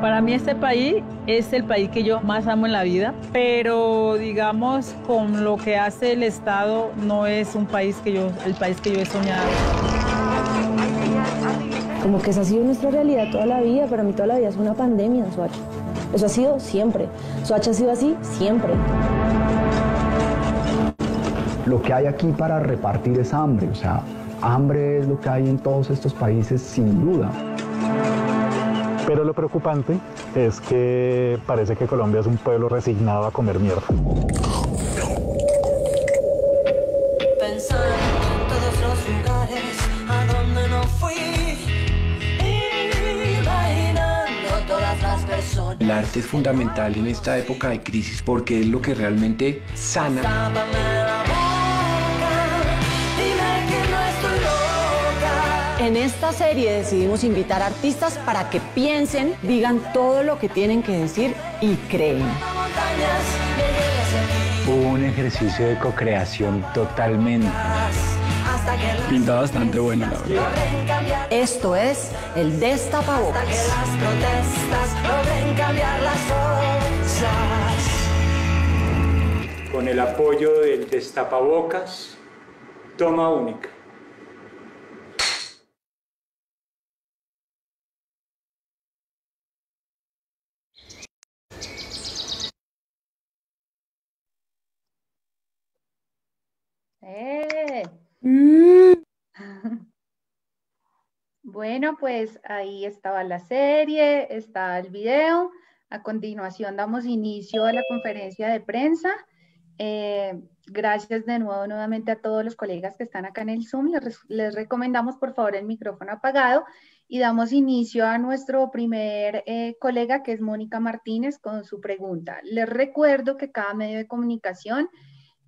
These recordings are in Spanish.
Para mí este país es el país que yo más amo en la vida, pero digamos con lo que hace el Estado no es un país que yo, el país que yo he soñado. Como que esa ha sido nuestra realidad toda la vida, para mí toda la vida es una pandemia en Soacha. Eso ha sido siempre. Soacha ha sido así siempre. Lo que hay aquí para repartir es hambre, o sea, hambre es lo que hay en todos estos países sin duda. Pero lo preocupante es que parece que Colombia es un pueblo resignado a comer mierda. El arte es fundamental en esta época de crisis porque es lo que realmente sana. En esta serie decidimos invitar artistas para que piensen, digan todo lo que tienen que decir y creen. Hubo un ejercicio de co-creación totalmente. Pinta bastante buena la verdad. Esto es el Destapabocas. Con el apoyo del Destapabocas, toma única. Eh. Mm. Bueno, pues ahí estaba la serie, está el video. A continuación damos inicio a la conferencia de prensa. Eh, gracias de nuevo nuevamente a todos los colegas que están acá en el Zoom. Les, recomendamos por favor el micrófono apagado y damos inicio a nuestro primer eh, colega que es Mónica Martínez con su pregunta. Les recuerdo que cada medio de comunicación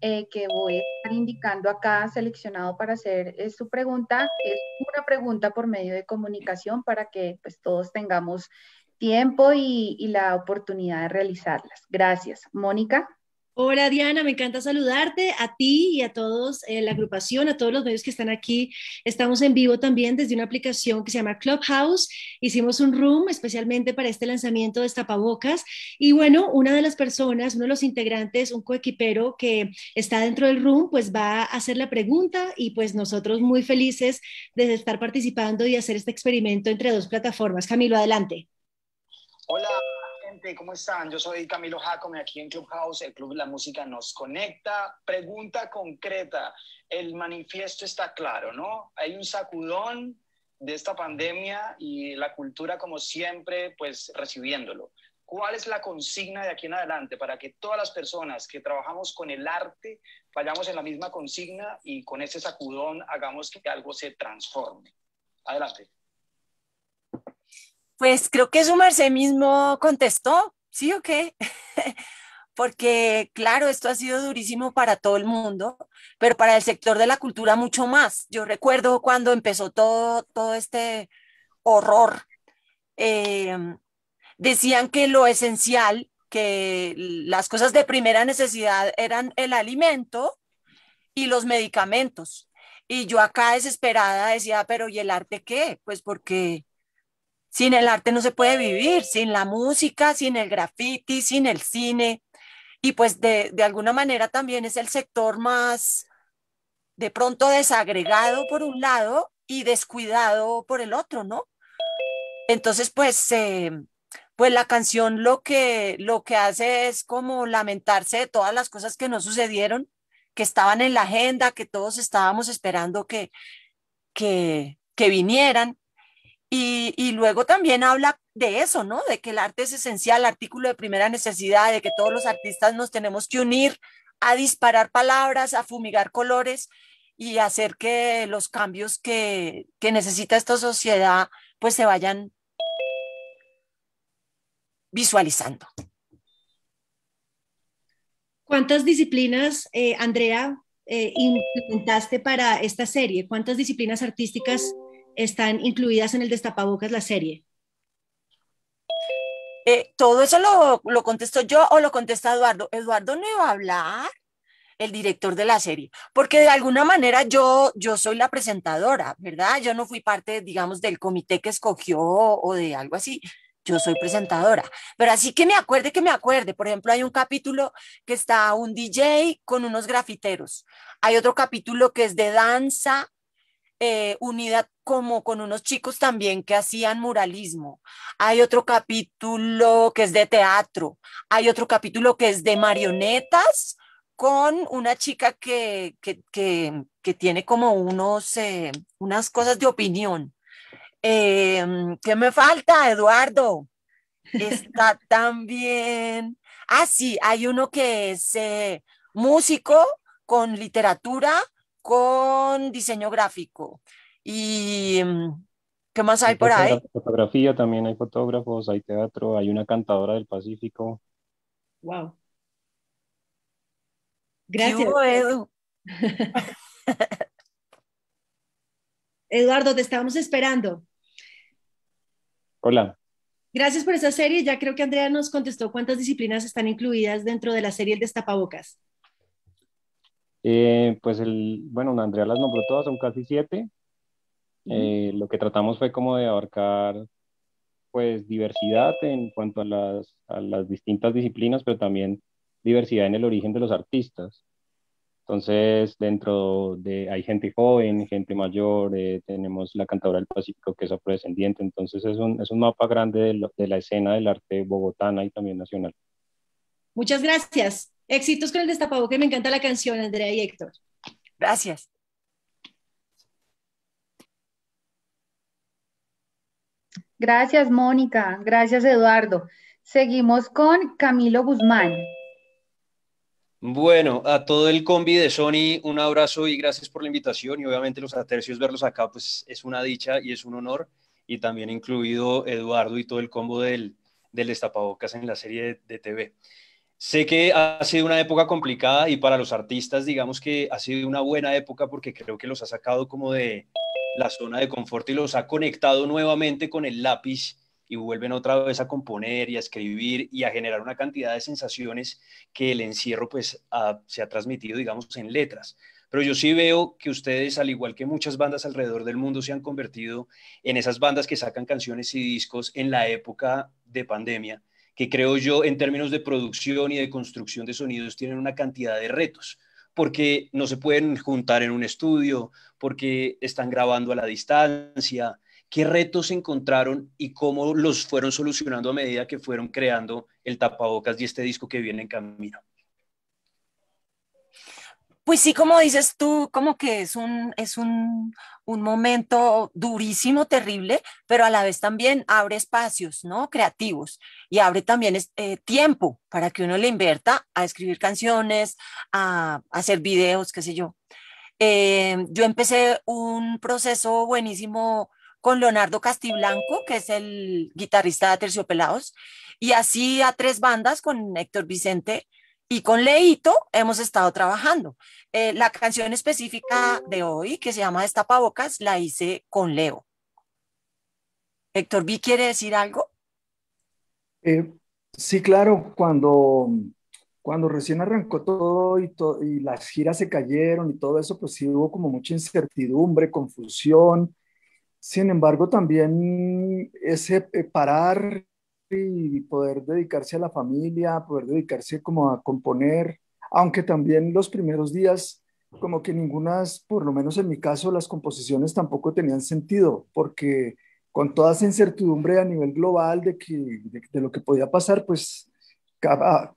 eh, que voy a estar indicando acá seleccionado para hacer eh, su pregunta. Es una pregunta por medio de comunicación para que pues, todos tengamos tiempo y la oportunidad de realizarlas. Gracias. Mónica. Hola Diana, me encanta saludarte a ti y a todos en eh, la agrupación, a todos los medios que están aquí. Estamos en vivo también desde una aplicación que se llama Clubhouse. Hicimos un room especialmente para este lanzamiento de tapabocas y bueno, una de las personas, uno de los integrantes, un coequipero que está dentro del room, pues va a hacer la pregunta y pues nosotros muy felices de estar participando y hacer este experimento entre dos plataformas. Camilo, adelante. Hola, ¿cómo están? Yo soy Camilo Jacome aquí en Clubhouse, el Club La Música nos conecta. Pregunta concreta, el manifiesto está claro, ¿no? Hay un sacudón de esta pandemia y la cultura como siempre, pues recibiéndolo. ¿Cuál es la consigna de aquí en adelante para que todas las personas que trabajamos con el arte vayamos en la misma consigna y con ese sacudón hagamos que algo se transforme? Adelante. Pues creo que Sumarse mismo contestó, ¿sí o qué? Porque claro, esto ha sido durísimo para todo el mundo, pero para el sector de la cultura mucho más. Yo recuerdo cuando empezó todo, todo este horror. Em, decían que lo esencial, que las cosas de primera necesidad eran el alimento y los medicamentos. Y yo acá desesperada decía, pero ¿y el arte qué? Pues porque sin el arte no se puede vivir, sin la música, sin el graffiti, sin el cine. Y pues de, alguna manera también es el sector más de pronto desagregado por un lado y descuidado por el otro, ¿no? Entonces, pues, eh, pues la canción lo que, lo que hace es como lamentarse de todas las cosas que no sucedieron, que estaban en la agenda, que todos estábamos esperando que, que, que vinieran. Y, luego también habla de eso, ¿no? De que el arte es esencial, artículo de primera necesidad, de que todos los artistas nos tenemos que unir a disparar palabras, a fumigar colores y hacer que los cambios que, necesita esta sociedad pues se vayan visualizando. ¿Cuántas disciplinas, eh, Andrea, eh, implementaste para esta serie? ¿Cuántas disciplinas artísticas están incluidas en el destapabocas la serie? Eh, todo eso lo, lo contesto yo o lo contesta Eduardo. Eduardo no iba a hablar el director de la serie, porque de alguna manera yo, yo soy la presentadora, ¿verdad? Yo no fui parte, digamos, del comité que escogió o de algo así. Yo soy presentadora, pero así que me acuerde que me acuerde. Por ejemplo, hay un capítulo que está un DJ con unos grafiteros. Hay otro capítulo que es de danza unidad eh, unida como con unos chicos también que hacían muralismo. Hay otro capítulo que es de teatro. Hay otro capítulo que es de marionetas con una chica que, que, tiene como unos, eh, unas cosas de opinión. Em, ¿Qué me falta, Eduardo? Está también. Ah, sí, hay uno que es eh, músico con literatura, con diseño gráfico. ¿Y mm, qué más hay por ahí? Fotografía, también hay fotógrafos, hay teatro, hay una cantadora del Pacífico. Wow. Gracias. Eduardo, te estábamos esperando. Hola. Gracias por esa serie. Ya creo que Andrea nos contestó cuántas disciplinas están incluidas dentro de la serie El Destapabocas. Eh, pues el, bueno, Andrea las nombró todas, son casi siete. Eh, lo que tratamos fue como de abarcar pues diversidad en cuanto a las, distintas disciplinas, pero también diversidad en el origen de los artistas. Entonces, dentro de, hay gente joven, gente mayor, eh, tenemos la cantadora del Pacífico que es afrodescendiente, entonces es un, es un mapa grande de, de la escena del arte bogotana y también nacional. Muchas gracias. Éxitos con el destapabocas me encanta la canción, Andrea y Héctor. Gracias. Gracias, Mónica. Gracias, Eduardo. Seguimos con Camilo Guzmán. Bueno, a todo el combi de Sony, un abrazo y gracias por la invitación. Y obviamente los atercios, verlos acá, pues es una dicha y es un honor. Y también incluido Eduardo y todo el combo del, del destapabocas en la serie de TV. Sé que ha sido una época complicada y para los artistas digamos que ha sido una buena época porque creo que los ha sacado como de la zona de confort y los ha conectado nuevamente con el lápiz y vuelven otra vez a componer y a escribir y a generar una cantidad de sensaciones que el encierro pues se ha transmitido digamos en letras. Pero yo sí veo que ustedes, al igual que muchas bandas alrededor del mundo, se han convertido en esas bandas que sacan canciones y discos en la época de pandemia que creo yo en términos de producción y de construcción de sonidos tienen una cantidad de retos, porque no se pueden juntar en un estudio, porque están grabando a la distancia. ¿Qué retos encontraron y cómo los fueron solucionando a medida que fueron creando el tapabocas y este disco que viene en camino? Pues sí, como dices tú, como que es un, es un, un, momento durísimo, terrible, pero a la vez también abre espacios, ¿no? Creativos y abre también eh, tiempo para que uno le invierta a escribir canciones, a, hacer videos, qué sé yo. Eh, yo empecé un proceso buenísimo con Leonardo Castiblanco, que es el guitarrista de Terciopelados, y así a tres bandas con Héctor Vicente y con Leito hemos estado trabajando. Eh, la canción específica de hoy, que se llama Estapabocas, la hice con Leo. Héctor vi ¿quiere decir algo? Eh, sí, claro, cuando, cuando recién arrancó todo y, y, las giras se cayeron y todo eso, pues sí hubo como mucha incertidumbre, confusión. Sin embargo, también ese eh, parar y poder dedicarse a la familia, poder dedicarse como a componer, aunque también los primeros días como que ningunas, por lo menos en mi caso, las composiciones tampoco tenían sentido, porque con toda esa incertidumbre a nivel global de, que, de, lo que podía pasar, pues ah,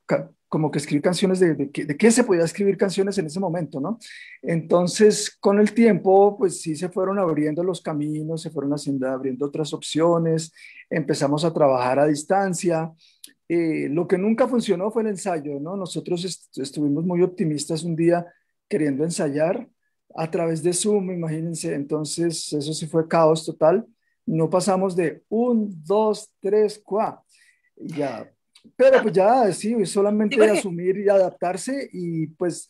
como que escribir canciones de, de, qué se podía escribir canciones en ese momento, ¿no? Entonces, con el tiempo, pues sí se fueron abriendo los caminos, se fueron haciendo, abriendo otras opciones, empezamos a trabajar a distancia. Eh, lo que nunca funcionó fue el ensayo, ¿no? Nosotros estuvimos muy optimistas un día queriendo ensayar a través de Zoom, imagínense, entonces eso sí fue caos total. No pasamos de un, dos, tres, cuatro ya pero pues ya, sí, solamente asumir y adaptarse y pues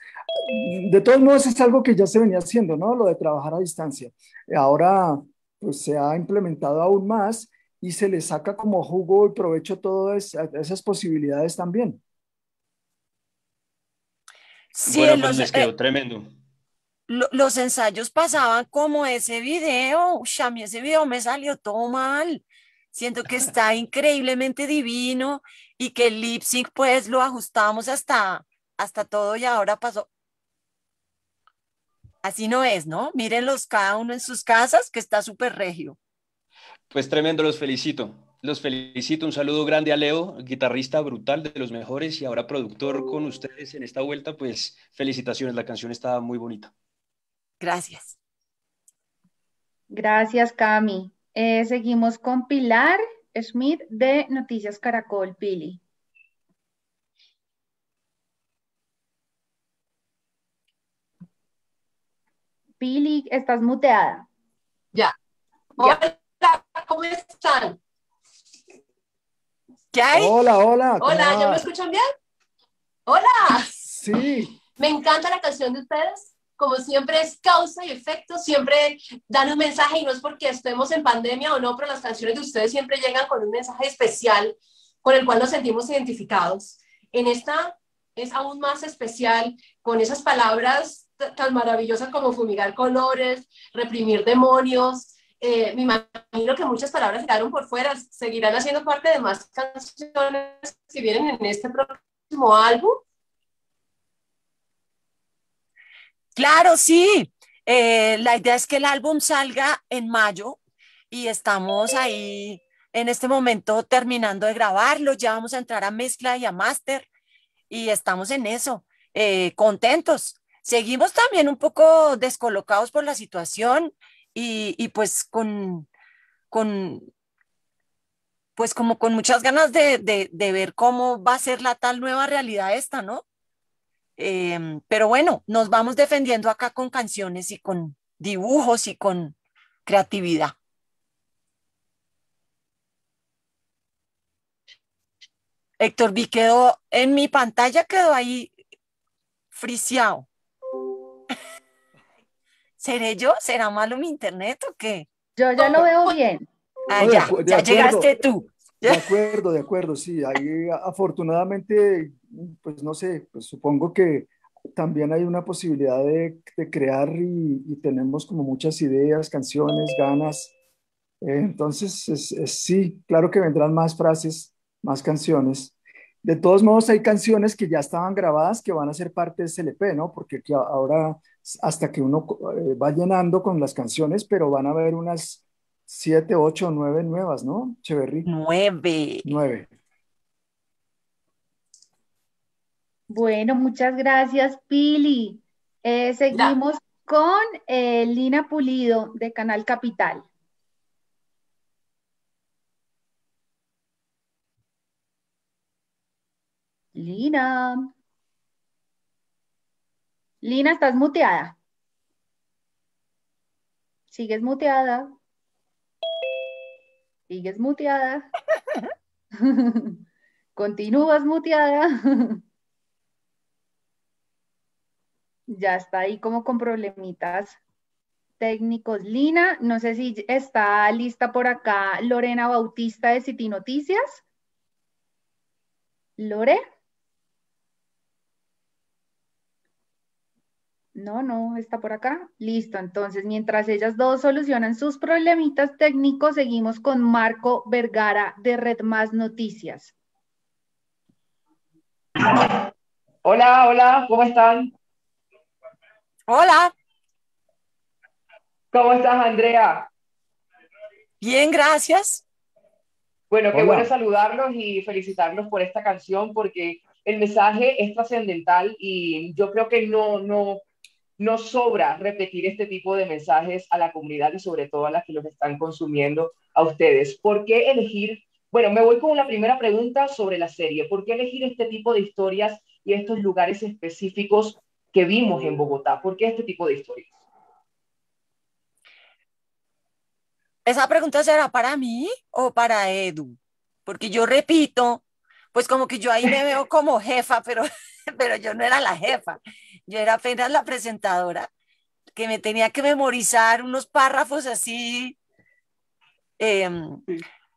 de todos modos es algo que ya se venía haciendo, ¿no? Lo de trabajar a distancia. Ahora pues se ha implementado aún más y se le saca como jugo y provecho todas esas posibilidades también. Sí, bueno, pues les quedó eh, tremendo. Los ensayos pasaban como ese video, Uy, a mí ese video me salió todo mal. Siento que está increíblemente divino y que el lip sync pues lo ajustamos hasta, hasta todo y ahora pasó. Así no es, ¿no? Mírenlos cada uno en sus casas, que está súper regio. Pues tremendo, los felicito. Los felicito. Un saludo grande a Leo, guitarrista brutal de los mejores y ahora productor con ustedes en esta vuelta. Pues felicitaciones, la canción está muy bonita. Gracias. Gracias, Cami. Eh, seguimos con Pilar Schmidt de Noticias Caracol, Pili. Pili, estás muteada. Ya. Hola, ¿cómo están? ¿Qué hay? Hola, hola. Hola, ¿ya me escuchan bien? Hola. Sí. Me encanta la canción de ustedes como siempre es causa y efecto, siempre dan un mensaje y no es porque estemos en pandemia o no, pero las canciones de ustedes siempre llegan con un mensaje especial con el cual nos sentimos identificados. En esta es aún más especial con esas palabras tan maravillosas como fumigar colores, reprimir demonios. Eh, me imagino que muchas palabras quedaron por fuera, seguirán haciendo parte de más canciones que vienen en este próximo álbum. Claro, sí. Eh, la idea es que el álbum salga en mayo y estamos ahí en este momento terminando de grabarlo. Ya vamos a entrar a mezcla y a máster y estamos en eso, eh, contentos. Seguimos también un poco descolocados por la situación y, pues con, con, pues como con muchas ganas de, de, de, ver cómo va a ser la tal nueva realidad esta, ¿no? Em, pero bueno, nos vamos defendiendo acá con canciones y con dibujos y con creatividad. Héctor vi quedó en mi pantalla, quedó ahí friseado. ¿Seré yo? ¿Será malo mi internet o qué? Yo ya no veo bien. Ah, ya, ya llegaste tú. De acuerdo, de acuerdo, sí. Ahí, afortunadamente, pues no sé, pues supongo que también hay una posibilidad de, crear y, tenemos como muchas ideas, canciones, ganas. entonces, sí, claro que vendrán más frases, más canciones. De todos modos, hay canciones que ya estaban grabadas que van a ser parte de SLP, ¿no? Porque ahora, hasta que uno eh, va llenando con las canciones, pero van a haber unas siete, ocho, nueve nuevas, ¿no? Cheverry. Nueve. Nueve. Bueno, muchas gracias, Pili. Eh, seguimos con eh, Lina Pulido de Canal Capital. Lina. Lina, estás muteada. Sigues muteada sigues muteada, continúas muteada. ya está ahí como con problemitas técnicos. Lina, no sé si está lista por acá Lorena Bautista de City Noticias. Lore. No, no, está por acá. Listo. Entonces, mientras ellas dos solucionan sus problemitas técnicos, seguimos con Marco Vergara de Red Más Noticias. Hola, hola, ¿cómo están? Hola. ¿Cómo estás, Andrea? Bien, gracias. Bueno, qué bueno saludarlos y felicitarlos por esta canción porque el mensaje es trascendental y yo creo que no, no, nos sobra repetir este tipo de mensajes a la comunidad y sobre todo a las que los están consumiendo a ustedes. ¿Por qué elegir? Bueno, me voy con la primera pregunta sobre la serie. ¿Por qué elegir este tipo de historias y estos lugares específicos que vimos en Bogotá? ¿Por qué este tipo de historias? Esa pregunta será para mí o para Edu, porque yo repito pues como que yo ahí me veo como jefa, pero, pero yo no era la jefa, yo era apenas la presentadora, que me tenía que memorizar unos párrafos así. Em,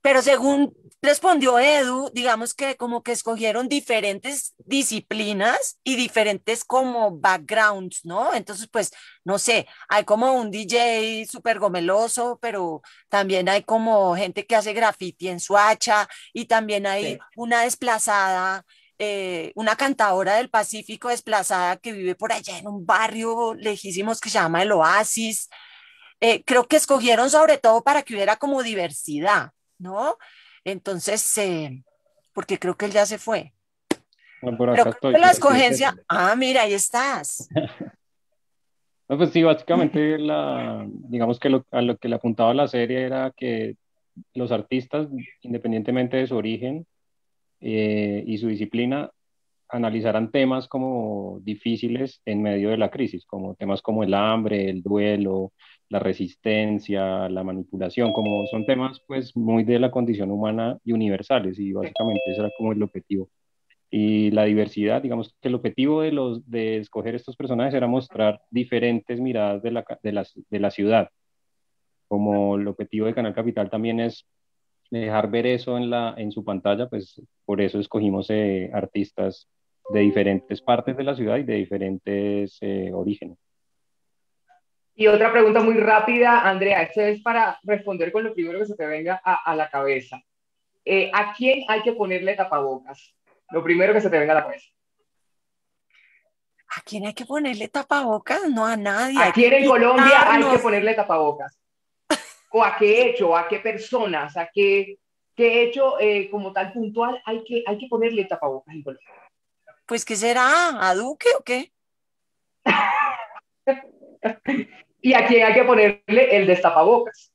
pero según respondió Edu, digamos que como que escogieron diferentes disciplinas y diferentes como backgrounds, ¿no? Entonces, pues, no sé, hay como un DJ súper gomeloso, pero también hay como gente que hace graffiti en Suacha y también hay una desplazada. Eh, una cantadora del Pacífico desplazada que vive por allá en un barrio lejísimos que se llama el Oasis. Eh, creo que escogieron sobre todo para que hubiera como diversidad, ¿no? Entonces, eh, porque creo que él ya se fue. acá Pero la escogencia, ah, mira, ahí estás. pues sí, básicamente, la, digamos que a lo que le apuntaba la serie era que los artistas, independientemente de su origen eh, y su disciplina, analizaran temas como difíciles en medio de la crisis, como temas como el hambre, el duelo, la resistencia, la manipulación, como son temas pues muy de la condición humana y universales y básicamente ese era como el objetivo. Y la diversidad, digamos que el objetivo de, los, de escoger estos personajes era mostrar diferentes miradas de la, de de la ciudad. Como el objetivo de Canal Capital también es dejar ver eso en, la, en su pantalla, pues por eso escogimos eh, artistas de diferentes partes de la ciudad y de diferentes eh, orígenes. Y otra pregunta muy rápida, Andrea, esto es para responder con lo primero que se te venga a, la cabeza. Eh, ¿A quién hay que ponerle tapabocas? Lo primero que se te venga a la cabeza. ¿A quién hay que ponerle tapabocas? No a nadie. ¿A quién en Colombia hay que ponerle tapabocas? ¿O a qué hecho? ¿A qué personas? ¿A qué, qué hecho eh, como tal puntual hay que, hay que ponerle tapabocas en Colombia? pues ¿qué será? ¿A Duque o qué? y aquí hay que ponerle el destapabocas.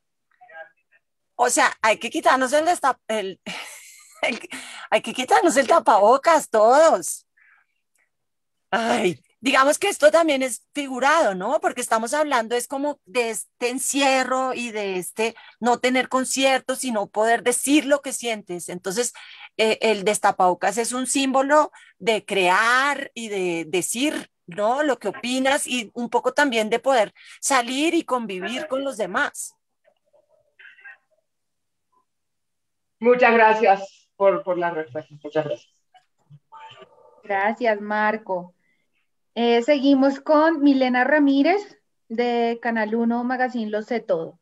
O sea, hay que quitarnos el destap... hay que quitarnos el tapabocas todos. Ay, digamos que esto también es figurado, ¿no? Porque estamos hablando es como de este encierro y de este no tener conciertos y no poder decir lo que sientes. Entonces, eh, el destapabocas es un símbolo de crear y de decir, ¿no? Lo que opinas y un poco también de poder salir y convivir con los demás. Muchas gracias por, la respuesta. Muchas gracias. Gracias, Marco. Eh, seguimos con Milena Ramírez de Canal 1 Magazine Lo Sé Todo.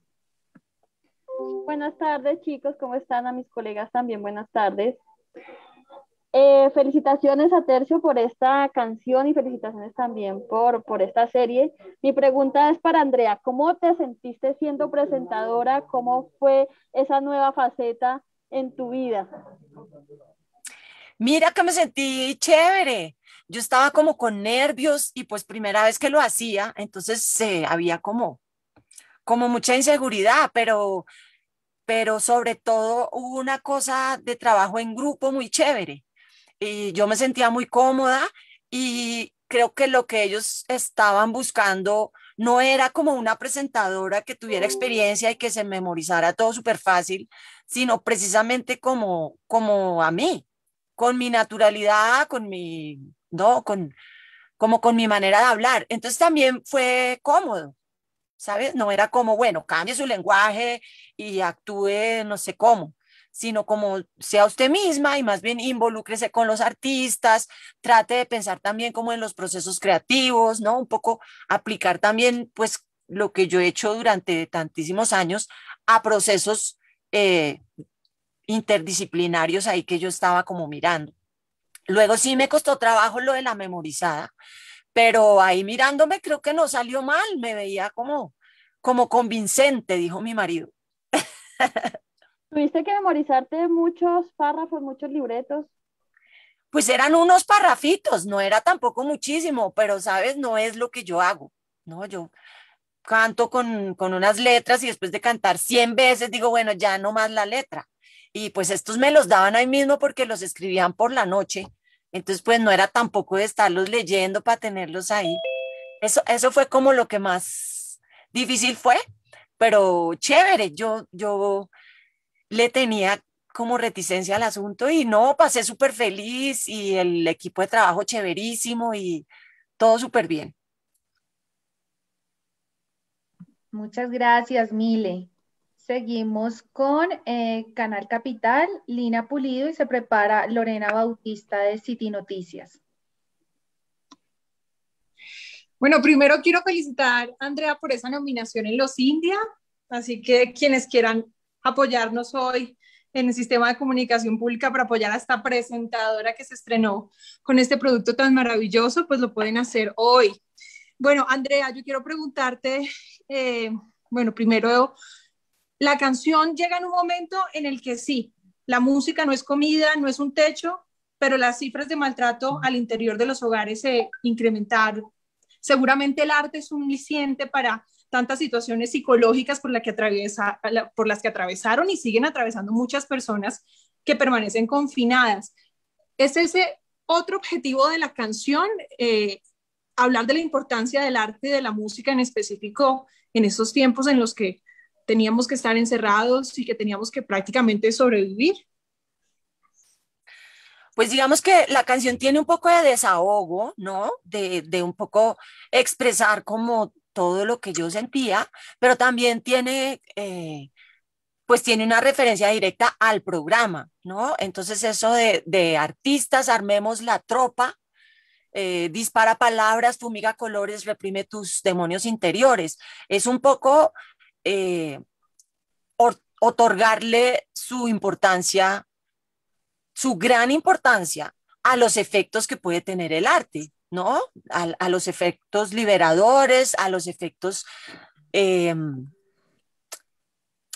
Buenas tardes, chicos. ¿Cómo están? A mis colegas también, buenas tardes. Eh, felicitaciones a Tercio por esta canción y felicitaciones también por, por esta serie. Mi pregunta es para Andrea, ¿cómo te sentiste siendo presentadora? ¿Cómo fue esa nueva faceta en tu vida? Mira que me sentí chévere. Yo estaba como con nervios y pues primera vez que lo hacía, entonces eh, había como, como mucha inseguridad, pero pero sobre todo hubo una cosa de trabajo en grupo muy chévere. Y yo me sentía muy cómoda y creo que lo que ellos estaban buscando no era como una presentadora que tuviera experiencia y que se memorizara todo súper fácil, sino precisamente como, como a mí, con mi naturalidad, con mi, no, con, como con mi manera de hablar. Entonces también fue cómodo. ¿sabes? No era como, bueno, cambie su lenguaje y actúe no sé cómo, sino como sea usted misma y más bien involúcrese con los artistas, trate de pensar también como en los procesos creativos, ¿no? Un poco aplicar también, pues, lo que yo he hecho durante tantísimos años a procesos eh, interdisciplinarios ahí que yo estaba como mirando. Luego sí me costó trabajo lo de la memorizada, pero ahí mirándome creo que no salió mal, me veía como, como convincente, dijo mi marido. ¿Tuviste que memorizarte muchos párrafos, muchos libretos? Pues eran unos parrafitos, no era tampoco muchísimo, pero sabes, no es lo que yo hago, ¿no? Yo canto con, con unas letras y después de cantar 100 veces digo, bueno, ya no más la letra. Y pues estos me los daban ahí mismo porque los escribían por la noche entonces, pues no era tampoco de estarlos leyendo para tenerlos ahí. Eso, fue como lo que más difícil fue, pero chévere. Yo, yo le tenía como reticencia al asunto y no, pasé súper feliz y el equipo de trabajo chéverísimo y todo súper bien. Muchas gracias, Mile. Seguimos con eh, Canal Capital, Lina Pulido y se prepara Lorena Bautista de City Noticias. Bueno, primero quiero felicitar a Andrea por esa nominación en Los India, así que quienes quieran apoyarnos hoy en el sistema de comunicación pública para apoyar a esta presentadora que se estrenó con este producto tan maravilloso, pues lo pueden hacer hoy. Bueno, Andrea, yo quiero preguntarte, eh, bueno, primero la canción llega en un momento en el que sí, la música no es comida, no es un techo, pero las cifras de maltrato al interior de los hogares se incrementaron. Seguramente el arte es un para tantas situaciones psicológicas por, las que atravesaron y siguen atravesando muchas personas que permanecen confinadas. Es ese otro objetivo de la canción, eh, hablar de la importancia del arte y de la música en específico en estos tiempos en los que teníamos que estar encerrados y que teníamos que prácticamente sobrevivir. Pues digamos que la canción tiene un poco de desahogo, ¿no? De, de un poco expresar como todo lo que yo sentía, pero también tiene, eh, pues tiene una referencia directa al programa, ¿no? Entonces eso de, de artistas, armemos la tropa, eh, dispara palabras, fumiga colores, reprime tus demonios interiores. Es un poco eh, otorgarle su importancia, su gran importancia a los efectos que puede tener el arte, ¿no? A, los efectos liberadores, a los efectos em,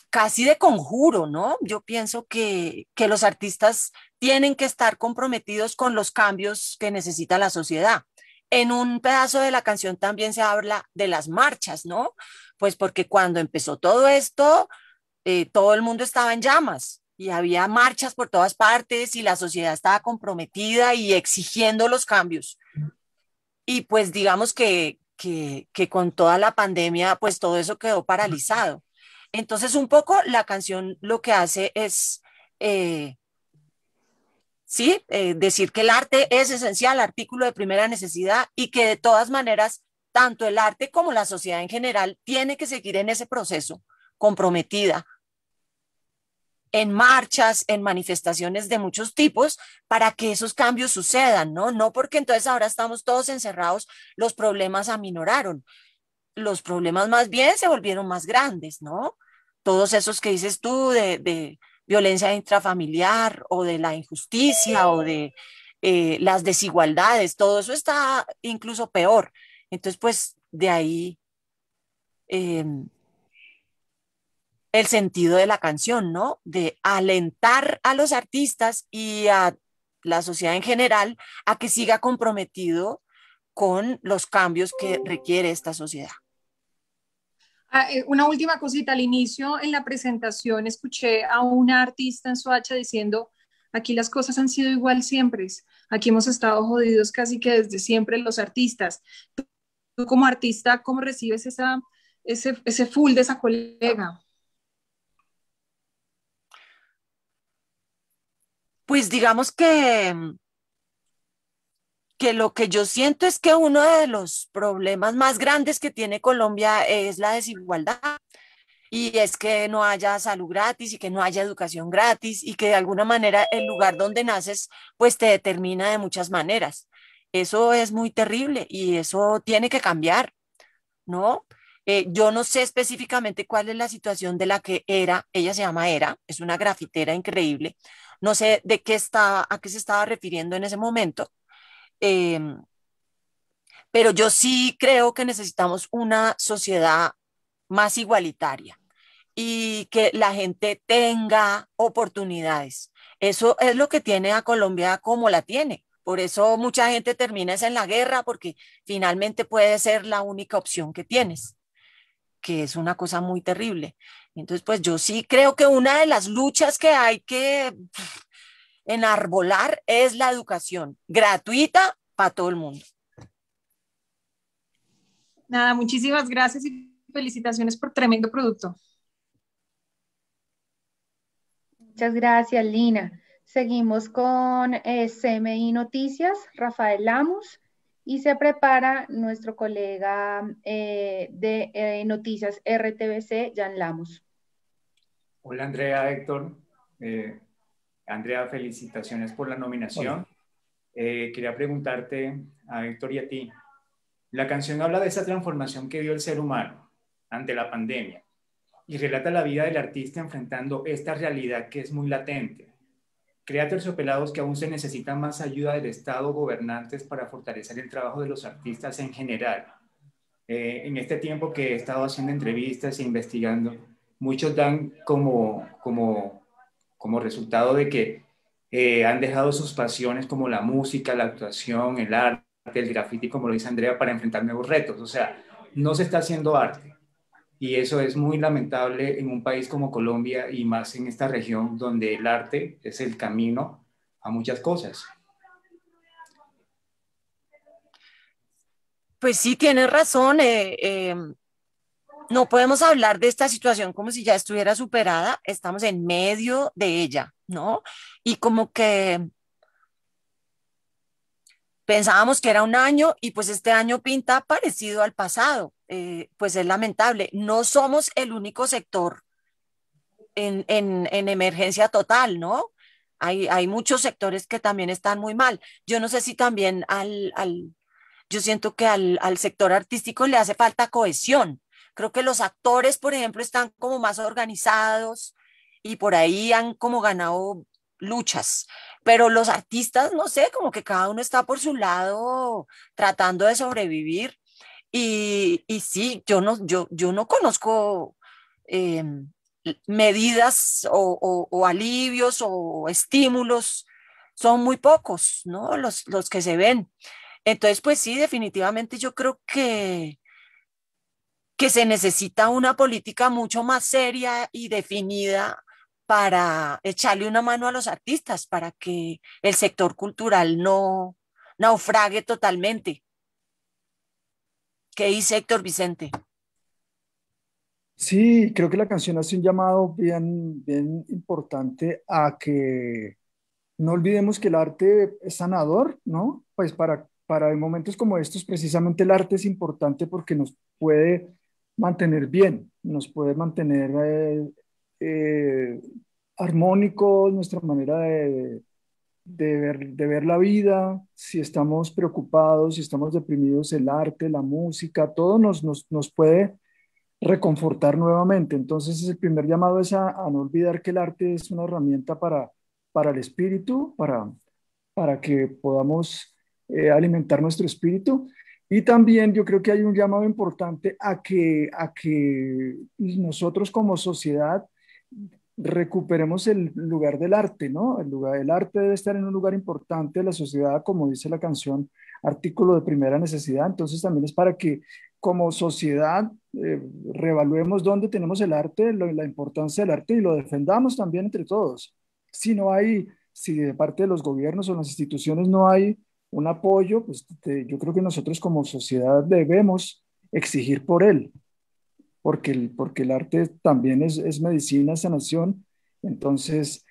casi de conjuro, ¿no? Yo pienso que, que, los artistas tienen que estar comprometidos con los cambios que necesita la sociedad. En un pedazo de la canción también se habla de las marchas, ¿no? Pues porque cuando empezó todo esto, eh, todo el mundo estaba en llamas y había marchas por todas partes y la sociedad estaba comprometida y exigiendo los cambios. Y pues digamos que, que, con toda la pandemia, pues todo eso quedó paralizado. Entonces, un poco la canción lo que hace es, eh, sí, eh, decir que el arte es esencial, artículo de primera necesidad y que de todas maneras tanto el arte como la sociedad en general tiene que seguir en ese proceso comprometida en marchas, en manifestaciones de muchos tipos, para que esos cambios sucedan, ¿no? No porque entonces ahora estamos todos encerrados, los problemas aminoraron, los problemas más bien se volvieron más grandes, ¿no? Todos esos que dices tú de, violencia intrafamiliar o de la injusticia o de eh, las desigualdades, todo eso está incluso peor. Entonces, pues de ahí em, el sentido de la canción, ¿no? De alentar a los artistas y a la sociedad en general a que siga comprometido con los cambios que requiere esta sociedad. Ah, eh, una última cosita, al inicio en la presentación escuché a una artista en hacha diciendo, aquí las cosas han sido igual siempre, aquí hemos estado jodidos casi que desde siempre los artistas, tú como artista, ¿cómo recibes esa, ese, ese full de esa colega? Pues digamos que, que lo que yo siento es que uno de los problemas más grandes que tiene Colombia es la desigualdad. Y es que no haya salud gratis y que no haya educación gratis y que de alguna manera el lugar donde naces pues te determina de muchas maneras. Eso es muy terrible y eso tiene que cambiar, ¿no? Eh, yo no sé específicamente cuál es la situación de la que era, ella se llama Era, es una grafitera increíble, no sé de qué está a qué se estaba refiriendo en ese momento, em, pero yo sí creo que necesitamos una sociedad más igualitaria y que la gente tenga oportunidades. Eso es lo que tiene a Colombia como la tiene. Por eso mucha gente termina en la guerra, porque finalmente puede ser la única opción que tienes, que es una cosa muy terrible. Entonces, pues yo sí creo que una de las luchas que hay que enarbolar es la educación gratuita para todo el mundo. Nada, muchísimas gracias y felicitaciones por tremendo producto. Muchas gracias, Lina. Seguimos con eh, CMI Noticias, Rafael Lamus, y se prepara nuestro colega eh, de eh, Noticias RTBC, Jan Lamus. Hola Andrea, Héctor. Andrea, felicitaciones por la nominación. quería preguntarte a Héctor y a ti, la canción habla de esa transformación que vio el ser humano ante la pandemia y relata la vida del artista enfrentando esta realidad que es muy latente Crea terciopelados que aún se necesita más ayuda del Estado gobernantes para fortalecer el trabajo de los artistas en general. Eh, en este tiempo que he estado haciendo entrevistas e investigando, muchos dan como, como, como resultado de que eh, han dejado sus pasiones como la música, la actuación, el arte, el graffiti, como lo dice Andrea, para enfrentar nuevos retos. O sea, no se está haciendo arte, y eso es muy lamentable en un país como Colombia y más en esta región donde el arte es el camino a muchas cosas. Pues sí, tienes razón. Eh, eh, no podemos hablar de esta situación como si ya estuviera superada. Estamos en medio de ella, ¿no? Y como que pensábamos que era un año y pues este año pinta parecido al pasado. Eh, pues es lamentable. No somos el único sector en, emergencia total, ¿no? Hay, muchos sectores que también están muy mal. Yo no sé si también al, yo siento que al, al, sector artístico le hace falta cohesión. Creo que los actores, por ejemplo, están como más organizados y por ahí han como ganado luchas, pero los artistas, no sé, como que cada uno está por su lado tratando de sobrevivir y, sí, yo no, yo, yo no conozco em, medidas o, alivios o estímulos, son muy pocos, ¿no? Los, que se ven. Entonces, pues sí, definitivamente yo creo que, que se necesita una política mucho más seria y definida para echarle una mano a los artistas, para que el sector cultural no naufrague totalmente. ¿Qué dice Héctor Vicente. Sí, creo que la canción hace un llamado bien, bien importante a que no olvidemos que el arte es sanador, ¿no? Pues para, para momentos como estos, precisamente el arte es importante porque nos puede mantener bien, nos puede mantener eh, eh, armónicos, nuestra manera de, de ver, la vida, si estamos preocupados, si estamos deprimidos, el arte, la música, todo nos, puede reconfortar nuevamente. Entonces el primer llamado es a, no olvidar que el arte es una herramienta para, para el espíritu, para, para que podamos eh, alimentar nuestro espíritu. Y también yo creo que hay un llamado importante a que, a que nosotros como sociedad recuperemos el lugar del arte, ¿no? El lugar del arte debe estar en un lugar importante de la sociedad, como dice la canción, artículo de primera necesidad. Entonces también es para que como sociedad eh, reevaluemos revaluemos dónde tenemos el arte, la importancia del arte y lo defendamos también entre todos. Si no hay, si de parte de los gobiernos o las instituciones no hay un apoyo, pues yo creo que nosotros como sociedad debemos exigir por él porque el, arte también es, es medicina, sanación. Entonces,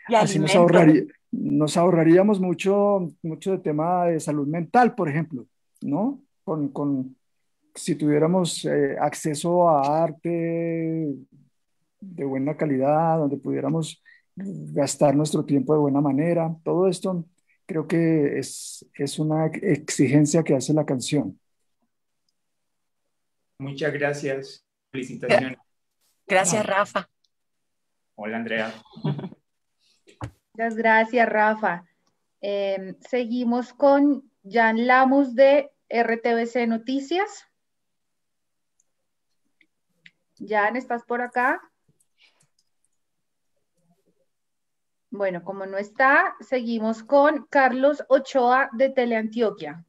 nos, ahorraríamos mucho, mucho de tema de salud mental, por ejemplo, ¿no? Con, si tuviéramos eh, acceso a arte de buena calidad, donde pudiéramos gastar nuestro tiempo de buena manera, todo esto creo que es una exigencia que hace la canción. Muchas gracias. Felicitaciones. Gracias, Rafa. Hola, Andrea. Muchas gracias, Rafa. Em, seguimos con Jan Lamus de RTBC Noticias. Jan, ¿estás por acá? Bueno, como no está, seguimos con Carlos Ochoa de Teleantioquia.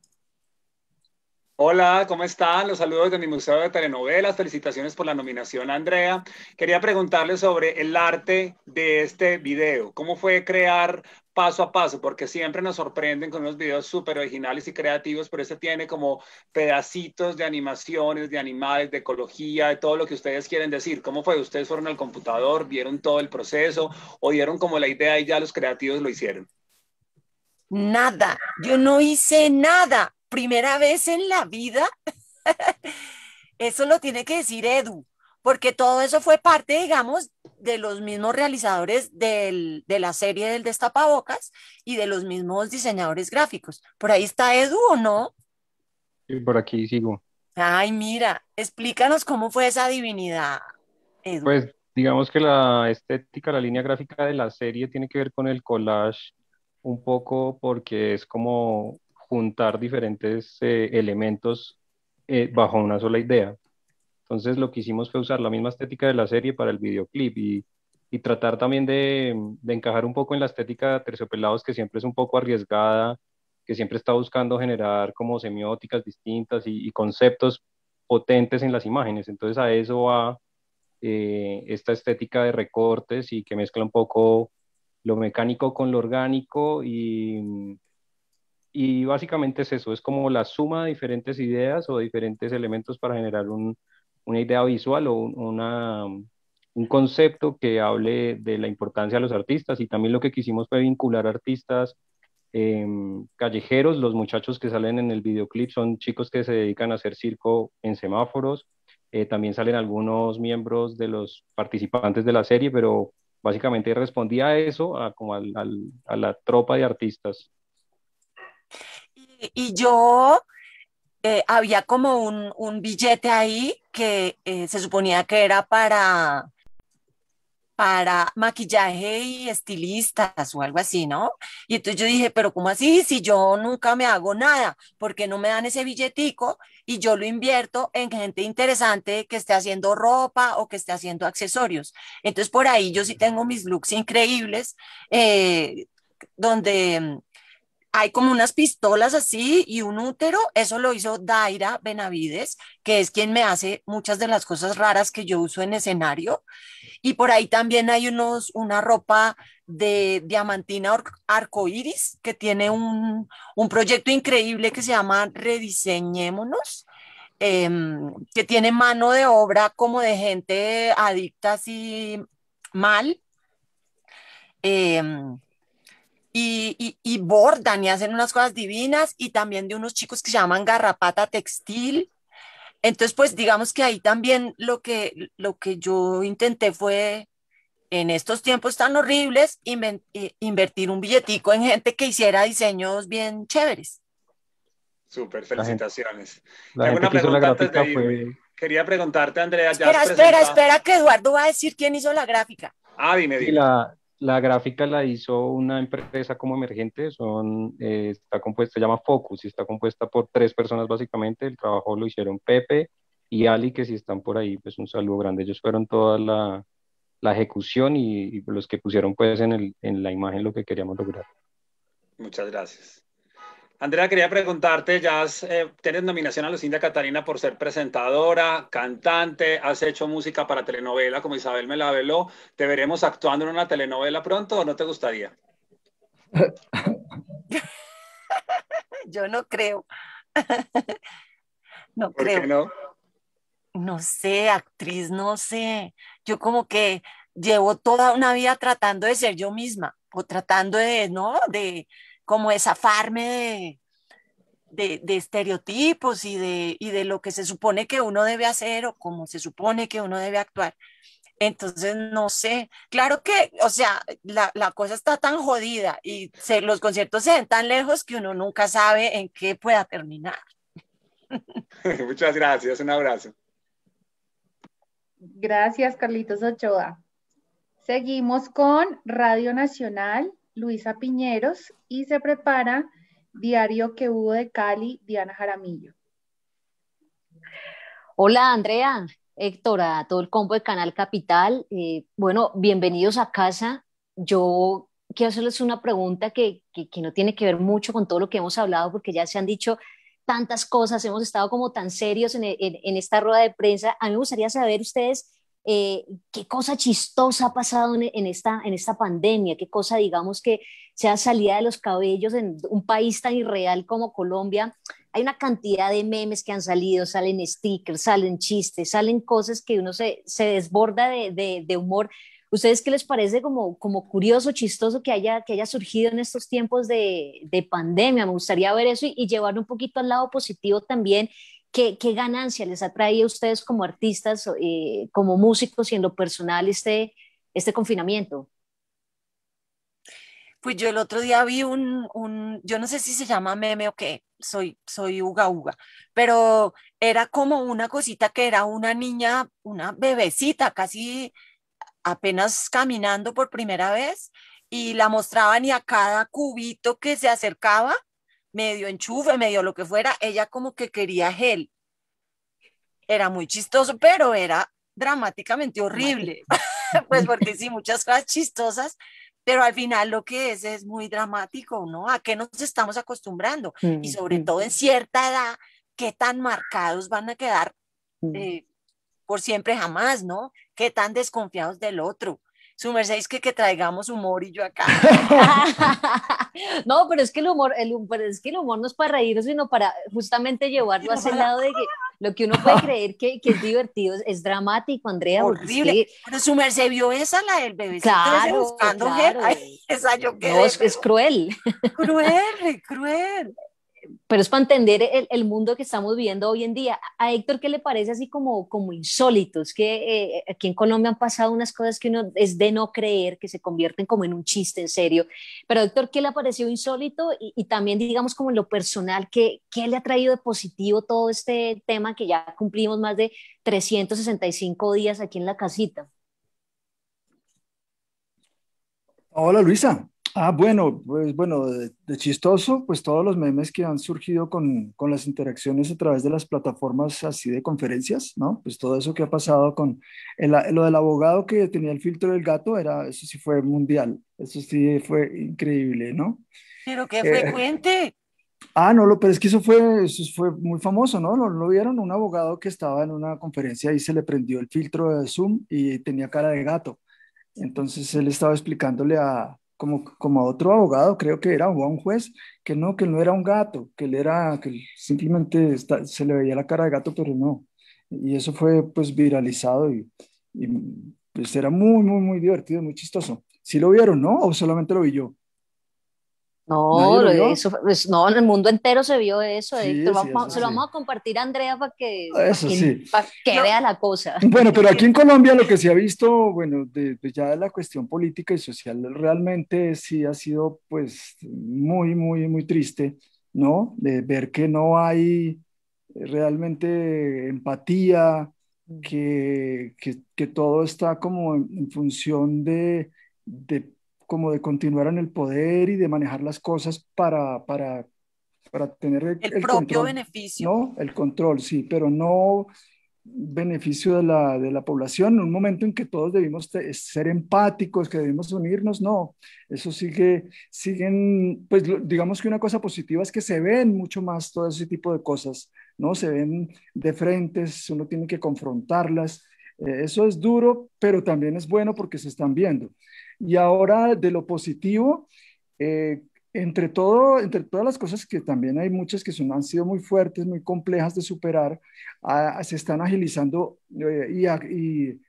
Hola, ¿cómo están? Los saludos de mi Museo de Telenovelas. Felicitaciones por la nominación, Andrea. Quería preguntarle sobre el arte de este video. ¿Cómo fue crear paso a paso? Porque siempre nos sorprenden con unos videos súper originales y creativos, pero este tiene como pedacitos de animaciones, de animales, de ecología, de todo lo que ustedes quieren decir. ¿Cómo fue? ¿Ustedes fueron al computador, vieron todo el proceso o dieron como la idea y ya los creativos lo hicieron? Nada, yo no hice nada primera vez en la vida. eso lo tiene que decir Edu, porque todo eso fue parte, digamos, de los mismos realizadores de la serie del Destapabocas y de los mismos diseñadores gráficos. ¿Por ahí está Edu o no? Sí, por aquí sigo. Ay, mira, explícanos cómo fue esa divinidad, Edu. Pues digamos que la estética, la línea gráfica de la serie tiene que ver con el collage un poco porque es como juntar diferentes eh, elementos eh, bajo una sola idea. Entonces lo que hicimos fue usar la misma estética de la serie para el videoclip y, tratar también de, encajar un poco en la estética de Terciopelados, que siempre es un poco arriesgada, que siempre está buscando generar como semióticas distintas y, conceptos potentes en las imágenes. Entonces a eso va eh, esta estética de recortes y que mezcla un poco lo mecánico con lo orgánico y, y básicamente es eso, es como la suma de diferentes ideas o diferentes elementos para generar una idea visual o un, concepto que hable de la importancia de los artistas. Y también lo que quisimos fue vincular artistas em, callejeros, los muchachos que salen en el videoclip son chicos que se dedican a hacer circo en semáforos, eh, también salen algunos miembros de los participantes de la serie, pero básicamente respondía a eso, como a la tropa de artistas eh, y yo eh, había como un, billete ahí que eh, se suponía que era para, para maquillaje y estilistas o algo así, ¿no? Y entonces yo dije, pero ¿cómo así? Si yo nunca me hago nada, ¿por qué no me dan ese billetico y yo lo invierto en gente interesante que esté haciendo ropa o que esté haciendo accesorios? Entonces por ahí yo sí tengo mis looks increíbles, donde hay como unas pistolas así y un útero. Eso lo hizo Daira Benavides, que es quien me hace muchas de las cosas raras que yo uso en escenario. Y por ahí también hay unos, una ropa de diamantina arcoíris que tiene un, proyecto increíble que se llama Rediseñémonos. Em, que tiene mano de obra como de gente adicta así mal, em, y, y, y, bordan y hacen unas cosas divinas y también de unos chicos que se llaman garrapata textil. Entonces, pues digamos que ahí también lo que, lo que yo intenté fue, en estos tiempos tan horribles, invertir un billetico en gente que hiciera diseños bien chéveres. Súper, felicitaciones. La pregunta Quería preguntarte, Andrea. espera, espera, espera, que Eduardo va a decir quién hizo la gráfica. Ah, dime, dime. la, la gráfica la hizo una empresa como emergente, son, eh, está compuesta, se llama Focus, y está compuesta por tres personas básicamente, el trabajo lo hicieron Pepe y Ali, que si están por ahí, pues un saludo grande, ellos fueron toda la, ejecución y, los que pusieron pues en, en la imagen lo que queríamos lograr. Muchas gracias. Andrea, quería preguntarte, ya eh, tienes nominación a Lucinda Catarina por ser presentadora, cantante, has hecho música para telenovela como Isabel me la ¿Te veremos actuando en una telenovela pronto o no te gustaría? Yo no creo. no ¿Por creo. Qué no? no sé, actriz, no sé. Yo como que llevo toda una vida tratando de ser yo misma o tratando de, ¿no? De, como de zafarme de, de, estereotipos y de, y de lo que se supone que uno debe hacer o como se supone que uno debe actuar. Entonces, no sé, claro que, o sea, la, la cosa está tan jodida y se, los conciertos se ven tan lejos que uno nunca sabe en qué pueda terminar. Muchas gracias, un abrazo. Gracias, Carlitos Ochoa. Seguimos con Radio Nacional. Luisa Piñeros y se prepara Diario que hubo de Cali, Diana Jaramillo. Hola Andrea, Héctor, a todo el combo de Canal Capital. Eh, bueno, bienvenidos a casa. Yo quiero hacerles una pregunta que, que, no tiene que ver mucho con todo lo que hemos hablado, porque ya se han dicho tantas cosas, hemos estado como tan serios en, en, en esta rueda de prensa. A mí me gustaría saber ustedes eh, qué cosa chistosa ha pasado en, esta, en esta pandemia, qué cosa, digamos, que se ha salido de los cabellos en un país tan irreal como Colombia. Hay una cantidad de memes que han salido, salen stickers, salen chistes, salen cosas que uno se, se desborda de, de, humor. ¿Ustedes qué les parece como, como curioso, chistoso que haya, que haya surgido en estos tiempos de, de pandemia? Me gustaría ver eso y, y llevarlo un poquito al lado positivo también ¿Qué, ganancia les ha traído a ustedes como artistas, eh, como músicos y en lo personal este, este confinamiento? Pues yo el otro día vi un, un yo no sé si se llama meme o qué, soy, soy uga uga, pero era como una cosita que era una niña, una bebecita, casi apenas caminando por primera vez, y la mostraban y a cada cubito que se acercaba medio enchufe, medio lo que fuera, ella como que quería gel. Era muy chistoso, pero era dramáticamente horrible, pues porque sí, muchas cosas chistosas, pero al final lo que es es muy dramático, ¿no? ¿A qué nos estamos acostumbrando? Y mm, sobre mm. todo en cierta edad, ¿qué tan marcados van a quedar mm. eh, por siempre jamás, ¿no? ¿Qué tan desconfiados del otro? su que, que traigamos humor y yo acá. no, pero es que el humor, el, es que el humor no es para reír, sino para justamente llevarlo a ese lado de que lo que uno puede creer que, es divertido es, dramático, Andrea. Horrible. Pero su merced vio esa, la del bebé. Claro, buscando claro. esa yo quedé, es cruel. Cruel, cruel pero es para entender el, mundo que estamos viviendo hoy en día. A Héctor, ¿qué le parece así como, como insólito? Es que eh, aquí en Colombia han pasado unas cosas que uno es de no creer, que se convierten como en un chiste en serio. Pero Héctor, ¿qué le ha parecido insólito? Y, también, digamos, como en lo personal, ¿qué, ¿qué le ha traído de positivo todo este tema que ya cumplimos más de 365 días aquí en la casita? Hola Luisa, Ah, bueno, pues bueno, de, chistoso, pues todos los memes que han surgido con, las interacciones a través de las plataformas así de conferencias, ¿no? Pues todo eso que ha pasado con el, lo del abogado que tenía el filtro del gato, era, eso sí fue mundial, eso sí fue increíble, ¿no? Pero qué eh, frecuente. Ah, no, pero es que eso fue, eso fue muy famoso, ¿no? ¿Lo, vieron? Un abogado que estaba en una conferencia y se le prendió el filtro de Zoom y tenía cara de gato. Entonces él estaba explicándole a, como, a otro abogado, creo que era, o a un juez, que no, que no era un gato, que él era, que simplemente se le veía la cara de gato, pero no. Y eso fue pues viralizado y, pues era muy, muy, muy divertido, muy chistoso. si lo vieron, no? ¿O solamente lo vi yo? No, pues, no, en el mundo entero se vio eso, se lo vamos a compartir a Andrea para que, que, vea la cosa. Bueno, pero aquí en Colombia lo que se ha visto, bueno, de, pues, ya de la cuestión política y social realmente sí ha sido pues muy, muy, muy triste, ¿no? De ver que no hay realmente empatía, mm. que, que, todo está como en, función de, de como de continuar en el poder y de manejar las cosas para, para, para tener el, propio beneficio. ¿no? El control, sí, pero no beneficio de la, de la población, en un momento en que todos debimos ser empáticos, que debimos unirnos, no, eso sigue, siguen, pues digamos que una cosa positiva es que se ven mucho más todo ese tipo de cosas, ¿no? Se ven de frente, uno tiene que confrontarlas, eh, eso es duro, pero también es bueno porque se están viendo. Y ahora de lo positivo, eh, entre, todo, entre todas las cosas que también hay muchas que son, han sido muy fuertes, muy complejas de superar, ah, ah, se están agilizando eh, y,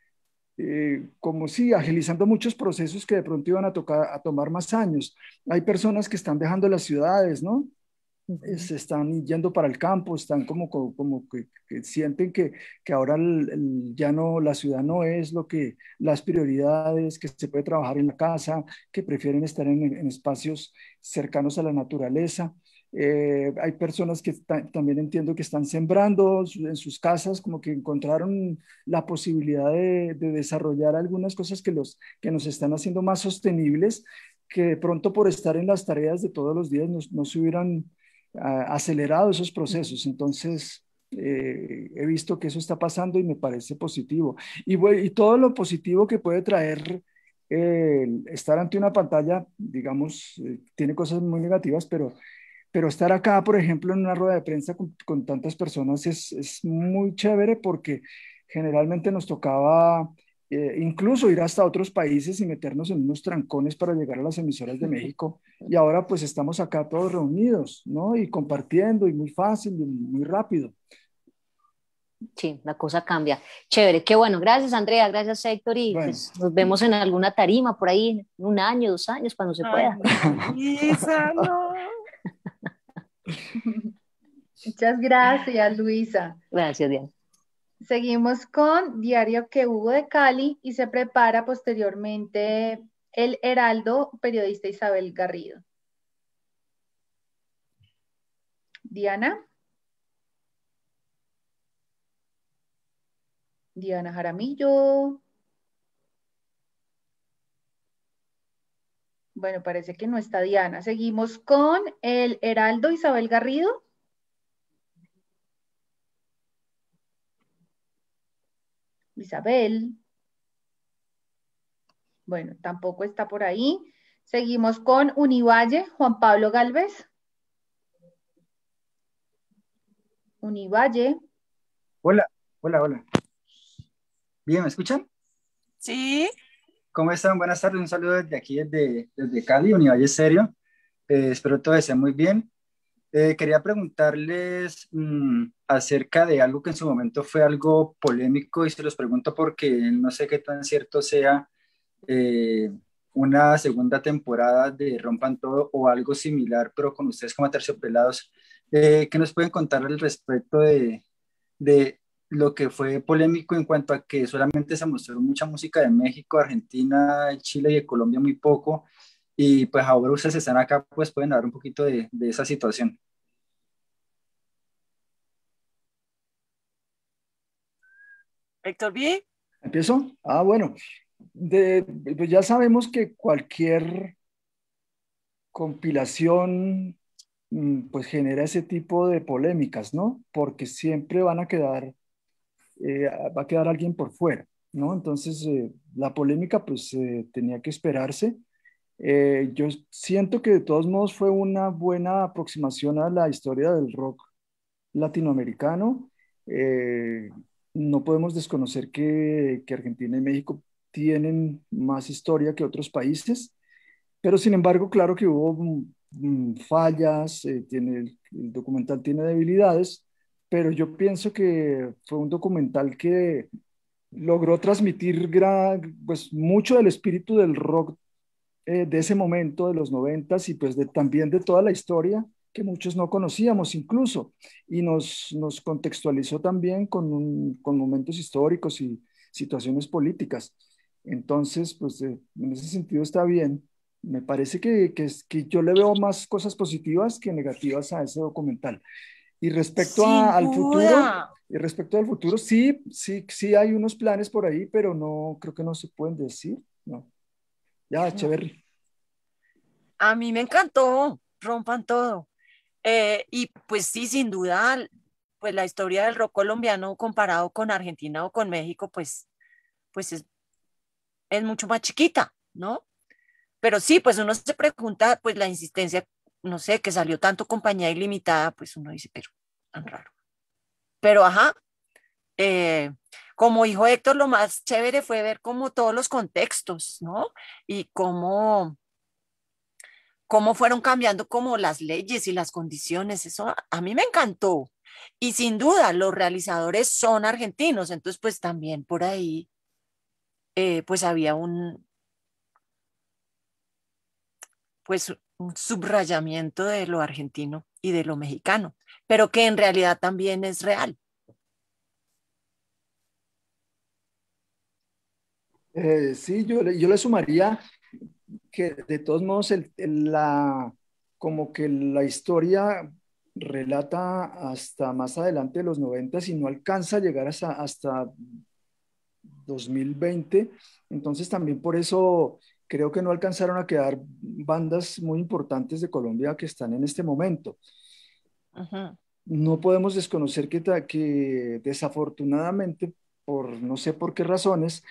eh, como si agilizando muchos procesos que de pronto iban a, tocar, a tomar más años. Hay personas que están dejando las ciudades, ¿no? se están yendo para el campo, están como, como, que, sienten que, que ahora ya no, la ciudad no es lo que las prioridades, que se puede trabajar en la casa, que prefieren estar en, espacios cercanos a la naturaleza. Eh, hay personas que también entiendo que están sembrando en sus casas, como que encontraron la posibilidad de, desarrollar algunas cosas que, los, que nos están haciendo más sostenibles, que de pronto por estar en las tareas de todos los días no se hubieran acelerado esos procesos. Entonces, eh, he visto que eso está pasando y me parece positivo. Y, todo lo positivo que puede traer el estar ante una pantalla, digamos, eh, tiene cosas muy negativas, pero, pero estar acá, por ejemplo, en una rueda de prensa con, tantas personas es, es, muy chévere porque generalmente nos tocaba eh, incluso ir hasta otros países y meternos en unos trancones para llegar a las emisoras de México. Y ahora pues estamos acá todos reunidos, ¿no? Y compartiendo y muy fácil y muy rápido. Sí, la cosa cambia. Chévere, qué bueno. Gracias, Andrea. Gracias, Héctor. Y pues, nos vemos en alguna tarima por ahí, en un año, dos años, cuando se pueda. Luisa, Muchas gracias, Luisa. Gracias, Diana. Seguimos con Diario que hubo de Cali y se prepara posteriormente el Heraldo, periodista Isabel Garrido. Diana. Diana Jaramillo. Bueno, parece que no está Diana. Seguimos con el Heraldo Isabel Garrido. Isabel. Bueno, tampoco está por ahí. Seguimos con Univalle, Juan Pablo Galvez. Univalle. Hola, hola, hola. Bien, ¿me escuchan? Sí. ¿Cómo están? Buenas tardes, un saludo desde aquí, desde, desde Cali, Univalle Serio. Eh, espero todo esté muy bien. Eh, quería preguntarles mm, acerca de algo que en su momento fue algo polémico y se los pregunto porque no sé qué tan cierto sea eh, una segunda temporada de Rompan Todo o algo similar, pero con ustedes como terciopelados. Eh, ¿Qué nos pueden contar al respecto de, de lo que fue polémico en cuanto a que solamente se mostró mucha música de México, Argentina, Chile y Colombia muy poco? Y pues ahora ustedes están acá, pues pueden hablar un poquito de, esa situación. Héctor B ¿Empiezo? Ah, bueno. pues ya sabemos que cualquier compilación mm, pues genera ese tipo de polémicas, ¿no? Porque siempre van a quedar, eh, va a quedar alguien por fuera, ¿no? Entonces, eh, la polémica pues eh, tenía que esperarse eh, yo siento que de todos modos fue una buena aproximación a la historia del rock latinoamericano. Eh, no podemos desconocer que, Argentina y México tienen más historia que otros países, pero sin embargo, claro que hubo fallas, eh, tiene, el documental tiene debilidades, pero yo pienso que fue un documental que logró transmitir pues, mucho del espíritu del rock eh, de ese momento de los noventas y pues de, también de toda la historia que muchos no conocíamos incluso, y nos, contextualizó también con, momentos históricos y situaciones políticas. Entonces, pues eh, en ese sentido está bien. Me parece que, que, yo le veo más cosas positivas que negativas a ese documental. Y respecto al futuro, y respecto al futuro, sí, sí, sí hay unos planes por ahí, pero no creo que no se pueden decir, ¿no? Ya, Echeverry. A mí me encantó, rompan todo. Eh, y pues sí, sin duda, pues la historia del rock colombiano comparado con Argentina o con México, pues, pues es, es mucho más chiquita, ¿no? Pero sí, pues uno se pregunta, pues la insistencia, no sé, que salió tanto compañía ilimitada, pues uno dice, pero tan raro. Pero ajá, eh, como hijo Héctor, lo más chévere fue ver como todos los contextos, ¿no? Y cómo, cómo fueron cambiando como las leyes y las condiciones. Eso a mí me encantó. Y sin duda, los realizadores son argentinos, entonces pues también por ahí, eh, pues había un, pues un subrayamiento de lo argentino y de lo mexicano, pero que en realidad también es real. Eh, sí, yo, yo le sumaría que de todos modos la, como que la historia relata hasta más adelante de los 90 y no alcanza a llegar hasta, hasta 2020. Entonces también por eso creo que no alcanzaron a quedar bandas muy importantes de Colombia que están en este momento. No podemos desconocer que, que desafortunadamente, por no sé por qué razones,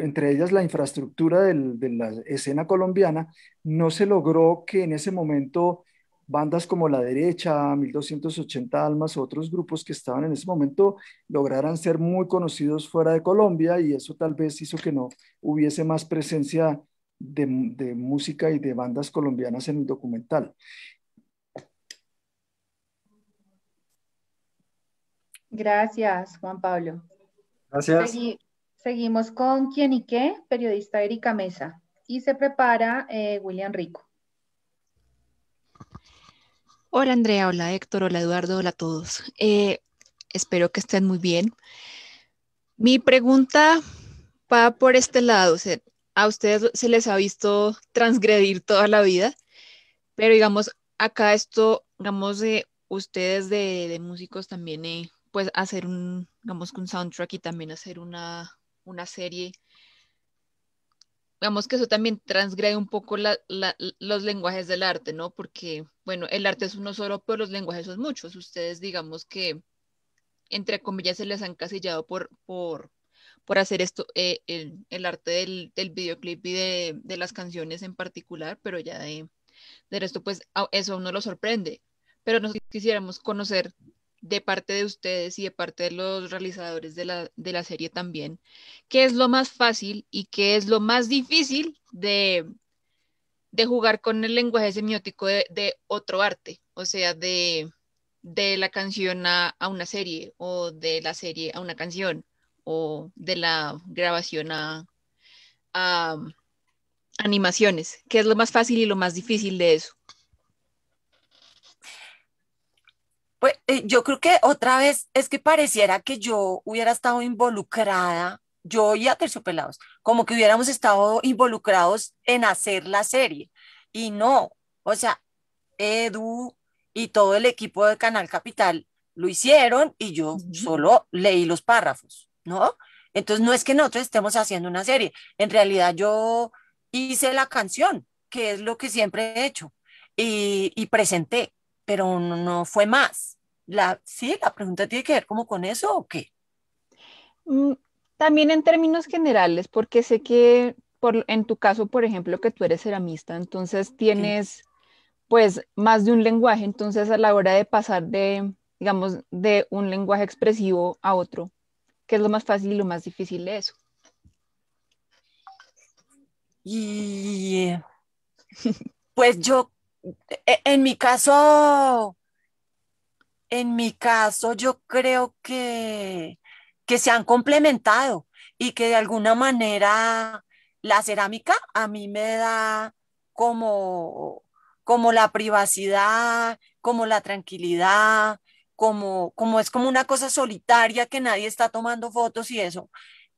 entre ellas la infraestructura de la escena colombiana, no se logró que en ese momento bandas como La Derecha, 1280 Almas, otros grupos que estaban en ese momento, lograran ser muy conocidos fuera de Colombia y eso tal vez hizo que no hubiese más presencia de, música y de bandas colombianas en el documental. Gracias, Juan Pablo. Gracias. Seguimos con quién y qué, periodista Erika Mesa. Y se prepara eh, William Rico. Hola Andrea, hola Héctor, hola Eduardo, hola a todos. Eh, espero que estén muy bien. Mi pregunta va por este lado. a ustedes se les ha visto transgredir toda la vida, pero digamos, acá esto, digamos, de ustedes de, músicos también, eh, pues hacer un, digamos, un soundtrack y también hacer una, una serie. Digamos que eso también transgrede un poco los lenguajes del arte, ¿no? Porque, bueno, el arte es uno solo, pero los lenguajes son muchos. Ustedes, digamos que, entre comillas, se les han casillado por, por, por hacer esto, eh, el, el, arte del, del videoclip y de, de, las canciones en particular, pero ya de, de resto, pues eso no uno lo sorprende. Pero nos quisiéramos conocer de parte de ustedes y de parte de los realizadores de la, de la serie también, qué es lo más fácil y qué es lo más difícil de, de jugar con el lenguaje semiótico de, otro arte, o sea, de, la canción a, una serie o de la serie a una canción o de la grabación a, a um, animaciones, qué es lo más fácil y lo más difícil de eso. Pues eh, yo creo que otra vez es que pareciera que yo hubiera estado involucrada, yo y Aterciopelados, como que hubiéramos estado involucrados en hacer la serie. Y no, o sea, Edu y todo el equipo de Canal Capital lo hicieron y yo solo leí los párrafos, ¿no? Entonces no es que nosotros estemos haciendo una serie, en realidad yo hice la canción, que es lo que siempre he hecho, y presenté pero no, fue más. La, sí, la pregunta tiene que ver como con eso o qué. Mm, también en términos generales, porque sé que por, en tu caso, por ejemplo, que tú eres ceramista, entonces tienes pues más de un lenguaje, entonces a la hora de pasar de, digamos, de un lenguaje expresivo a otro, ¿qué es lo más fácil y lo más difícil de eso? Y pues yo e, en mi caso, en mi caso, yo creo que, que se han complementado y que de alguna manera la cerámica a mí me da como, como la privacidad, como la tranquilidad, como, como es como una cosa solitaria que nadie está tomando fotos y eso.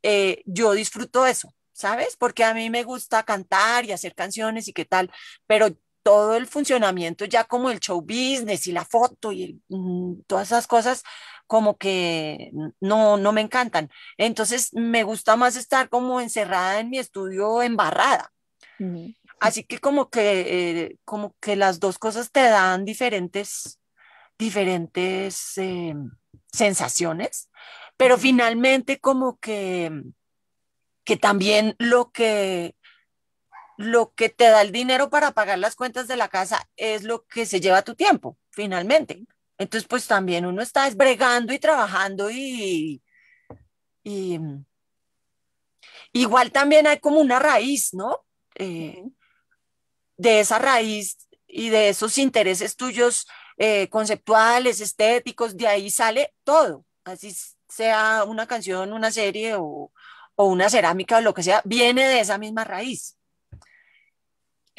Eh, yo disfruto eso, ¿sabes? Porque a mí me gusta cantar y hacer canciones y qué tal, pero todo el funcionamiento ya como el show business y la foto y mm, todas esas cosas como que no, no me encantan. Entonces me gusta más estar como encerrada en mi estudio embarrada. Así que como que, eh, como que las dos cosas te dan diferentes, diferentes eh, sensaciones, pero finalmente como que, que también lo que lo que te da el dinero para pagar las cuentas de la casa es lo que se lleva tu tiempo, finalmente. Entonces, pues también uno está esbregando y trabajando y, mm, igual también hay como una raíz, ¿no? Eh, de esa raíz y de esos intereses tuyos eh, conceptuales, estéticos, de ahí sale todo, así sea una canción, una serie o, o una cerámica o lo que sea, viene de esa misma raíz.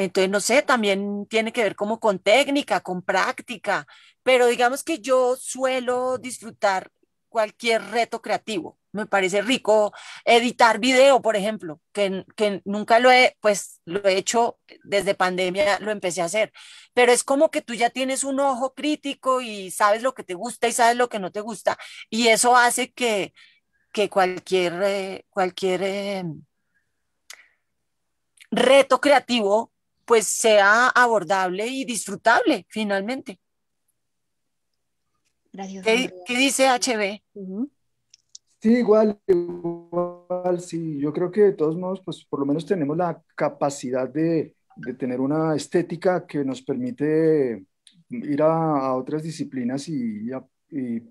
Entonces, no sé, también tiene que ver como con técnica, con práctica, pero digamos que yo suelo disfrutar cualquier reto creativo. Me parece rico editar video, por ejemplo, que, nunca lo he, pues lo he hecho desde pandemia, lo empecé a hacer, pero es como que tú ya tienes un ojo crítico y sabes lo que te gusta y sabes lo que no te gusta, y eso hace que, que cualquier, eh, cualquier eh, reto creativo pues sea abordable y disfrutable finalmente. Gracias. ¿Qué, dice HB? Sí, igual, igual, sí. Yo creo que de todos modos, pues por lo menos tenemos la capacidad de, de tener una estética que nos permite ir a, otras disciplinas y, y,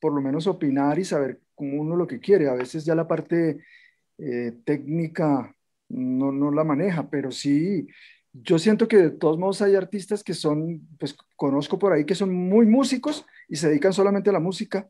por lo menos opinar y saber como uno lo que quiere. A veces ya la parte eh, técnica no, no la maneja, pero sí yo siento que de todos modos hay artistas que son, pues conozco por ahí que son muy músicos y se dedican solamente a la música.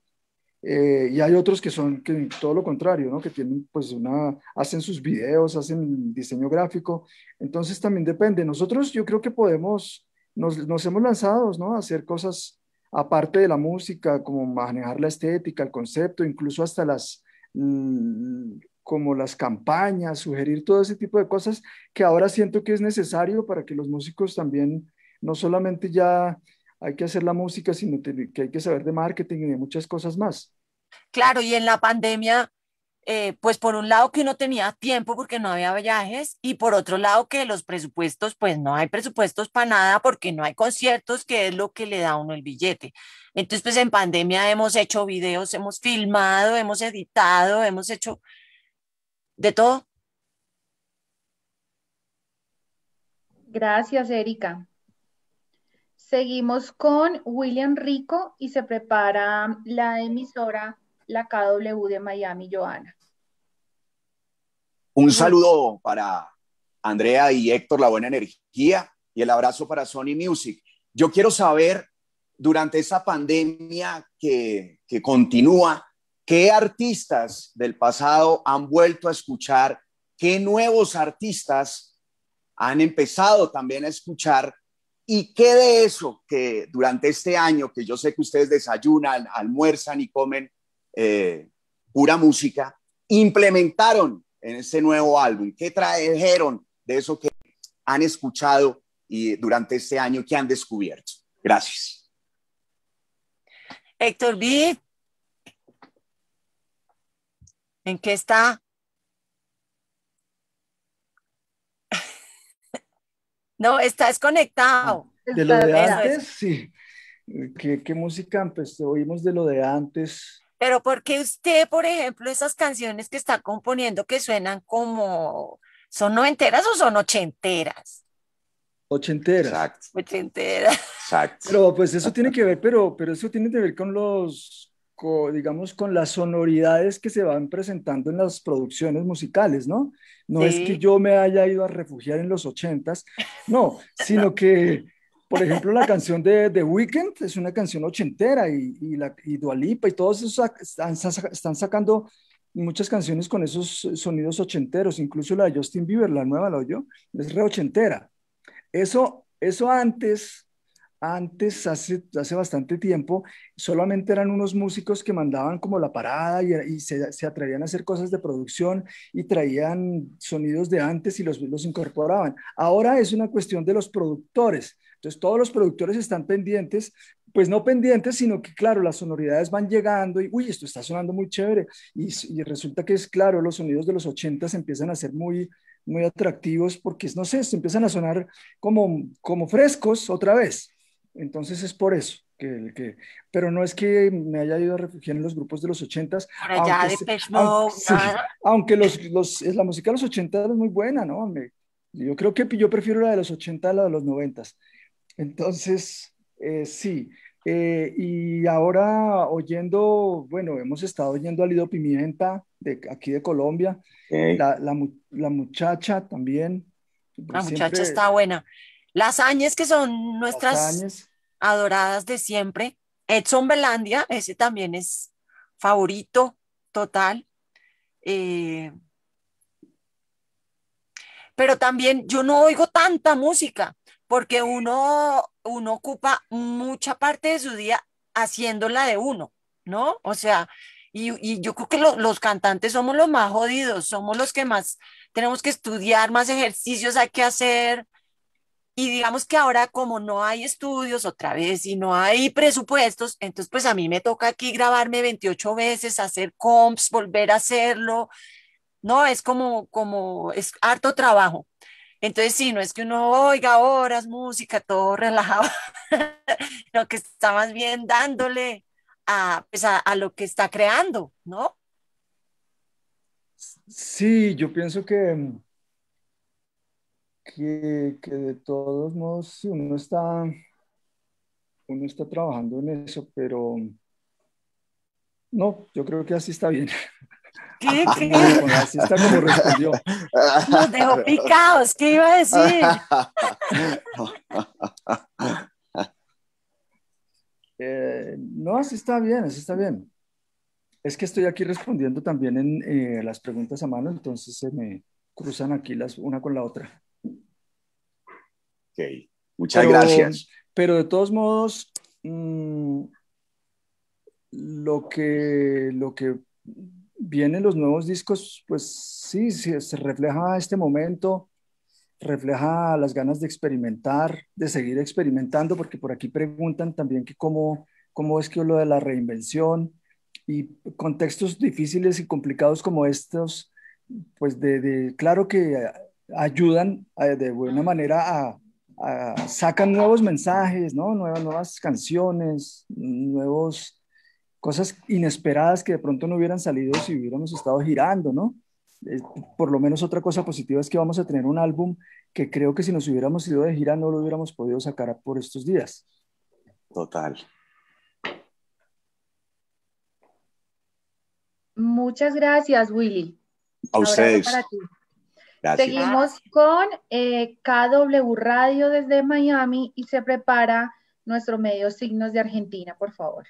Eh, y hay otros que son todo lo contrario, ¿no? Que tienen, pues, una, hacen sus videos, hacen diseño gráfico. Entonces también depende. Nosotros yo creo que podemos, nos, hemos lanzado, ¿no? A hacer cosas aparte de la música, como manejar la estética, el concepto, incluso hasta las, mm, como las campañas, sugerir todo ese tipo de cosas que ahora siento que es necesario para que los músicos también, no solamente ya hay que hacer la música, sino que hay que saber de marketing y de muchas cosas más. Claro, y en la pandemia, eh, pues por un lado que uno tenía tiempo porque no había viajes y por otro lado que los presupuestos, pues no hay presupuestos para nada porque no hay conciertos, que es lo que le da a uno el billete. Entonces, pues en pandemia hemos hecho videos, hemos filmado, hemos editado, hemos hecho de todo. Gracias, Erika. Seguimos con William Rico y se prepara la emisora, la KW de Miami, Joana. Un saludo para Andrea y Héctor, la buena energía y el abrazo para Sony Music. Yo quiero saber, durante esa pandemia que continúa, ¿Qué artistas del pasado han vuelto a escuchar? ¿Qué nuevos artistas han empezado también a escuchar? ¿Y qué de eso que durante este año, que yo sé que ustedes desayunan, almuerzan y comen eh, pura música, implementaron en este nuevo álbum? ¿Qué trajeron de eso que han escuchado y durante este año que han descubierto? Gracias. Héctor B, ¿En qué está? no, está desconectado. Ah, de lo de antes, sí. ¿Qué, música pues, oímos de lo de antes? Pero porque usted, por ejemplo, esas canciones que está componiendo que suenan como, ¿son noventeras o son ochenteras? Ochenteras. Exacto. Ochenteras. Exacto. Pero pues eso tiene que ver, pero, pero eso tiene que ver con los, digamos, con las sonoridades que se van presentando en las producciones musicales, ¿no? No es que yo me haya ido a refugiar en los ochentas, no, sino que, por ejemplo, la canción de The Weeknd es una canción ochentera y, y, la, y Dualipa y todos esos están, sacando muchas canciones con esos sonidos ochenteros, incluso la de Justin Bieber, la nueva, la oyó, es re ochentera. Eso, eso antes antes, hace, bastante tiempo, solamente eran unos músicos que mandaban como la parada y, se, se, atrevían a hacer cosas de producción y traían sonidos de antes y los, los incorporaban. Ahora es una cuestión de los productores. Entonces, todos los productores están pendientes, pues no pendientes, sino que, claro, las sonoridades van llegando y, uy, esto está sonando muy chévere. Y, resulta que es claro, los sonidos de los 80 empiezan a ser muy, muy atractivos porque, no sé, se empiezan a sonar como, como frescos otra vez. Entonces es por eso. Que, pero no es que me haya ido a refugiar en los grupos de los ochentas. Aunque, ya de aunque, aunque los, los, la música de los ochentas es muy buena, ¿no? yo creo que yo prefiero la de los 80 a la de los noventas. Entonces, eh, sí. Eh, y ahora oyendo, bueno, hemos estado oyendo a Lido Pimienta, de aquí de Colombia, la, muchacha también. la muchacha está buena. Las Añes, que son nuestras adoradas de siempre. Edson Belandia, ese también es favorito total. Eh, pero también yo no oigo tanta música porque uno, uno ocupa mucha parte de su día haciéndola de uno, ¿no? O sea, y, yo creo que los cantantes somos los más jodidos, somos los que más tenemos que estudiar, más ejercicios hay que hacer, y digamos que ahora como no hay estudios otra vez y no hay presupuestos, entonces pues a mí me toca aquí grabarme 28 veces, hacer comps, volver a hacerlo. No, es como, como, es harto trabajo. Entonces sí, no es que uno oiga horas, música, todo relajado, lo que está más bien dándole pues, a lo que está creando, ¿no? Sí, yo pienso que mm, que, de todos modos, si uno está, uno está trabajando en eso, pero no, yo creo que así está bien. así está como respondió. Nos dejó picados, ¿qué iba a decir? Eh, no, así está bien, así está bien. Es que estoy aquí respondiendo también en eh, las preguntas a mano, entonces se me cruzan aquí las una con la otra muchas gracias. Pero de todos modos, mm, lo, que, lo que vienen los nuevos discos, pues sí, se refleja este momento, refleja las ganas de experimentar, de seguir experimentando, porque por aquí preguntan también que cómo, cómo es que lo de la reinvención y contextos difíciles y complicados como estos, pues de, claro que ayudan eh, de buena manera a, Ah, sacan nuevos mensajes, ¿no? Nuevas, canciones, nuevos cosas inesperadas que de pronto no hubieran salido si hubiéramos estado girando, ¿no? por lo menos otra cosa positiva es que vamos a tener un álbum que creo que si nos hubiéramos ido de gira no lo hubiéramos podido sacar por estos días. Total. Muchas gracias, Willy. A ustedes. Seguimos con eh, KW Radio desde Miami y se prepara nuestro medio signos de Argentina, por favor.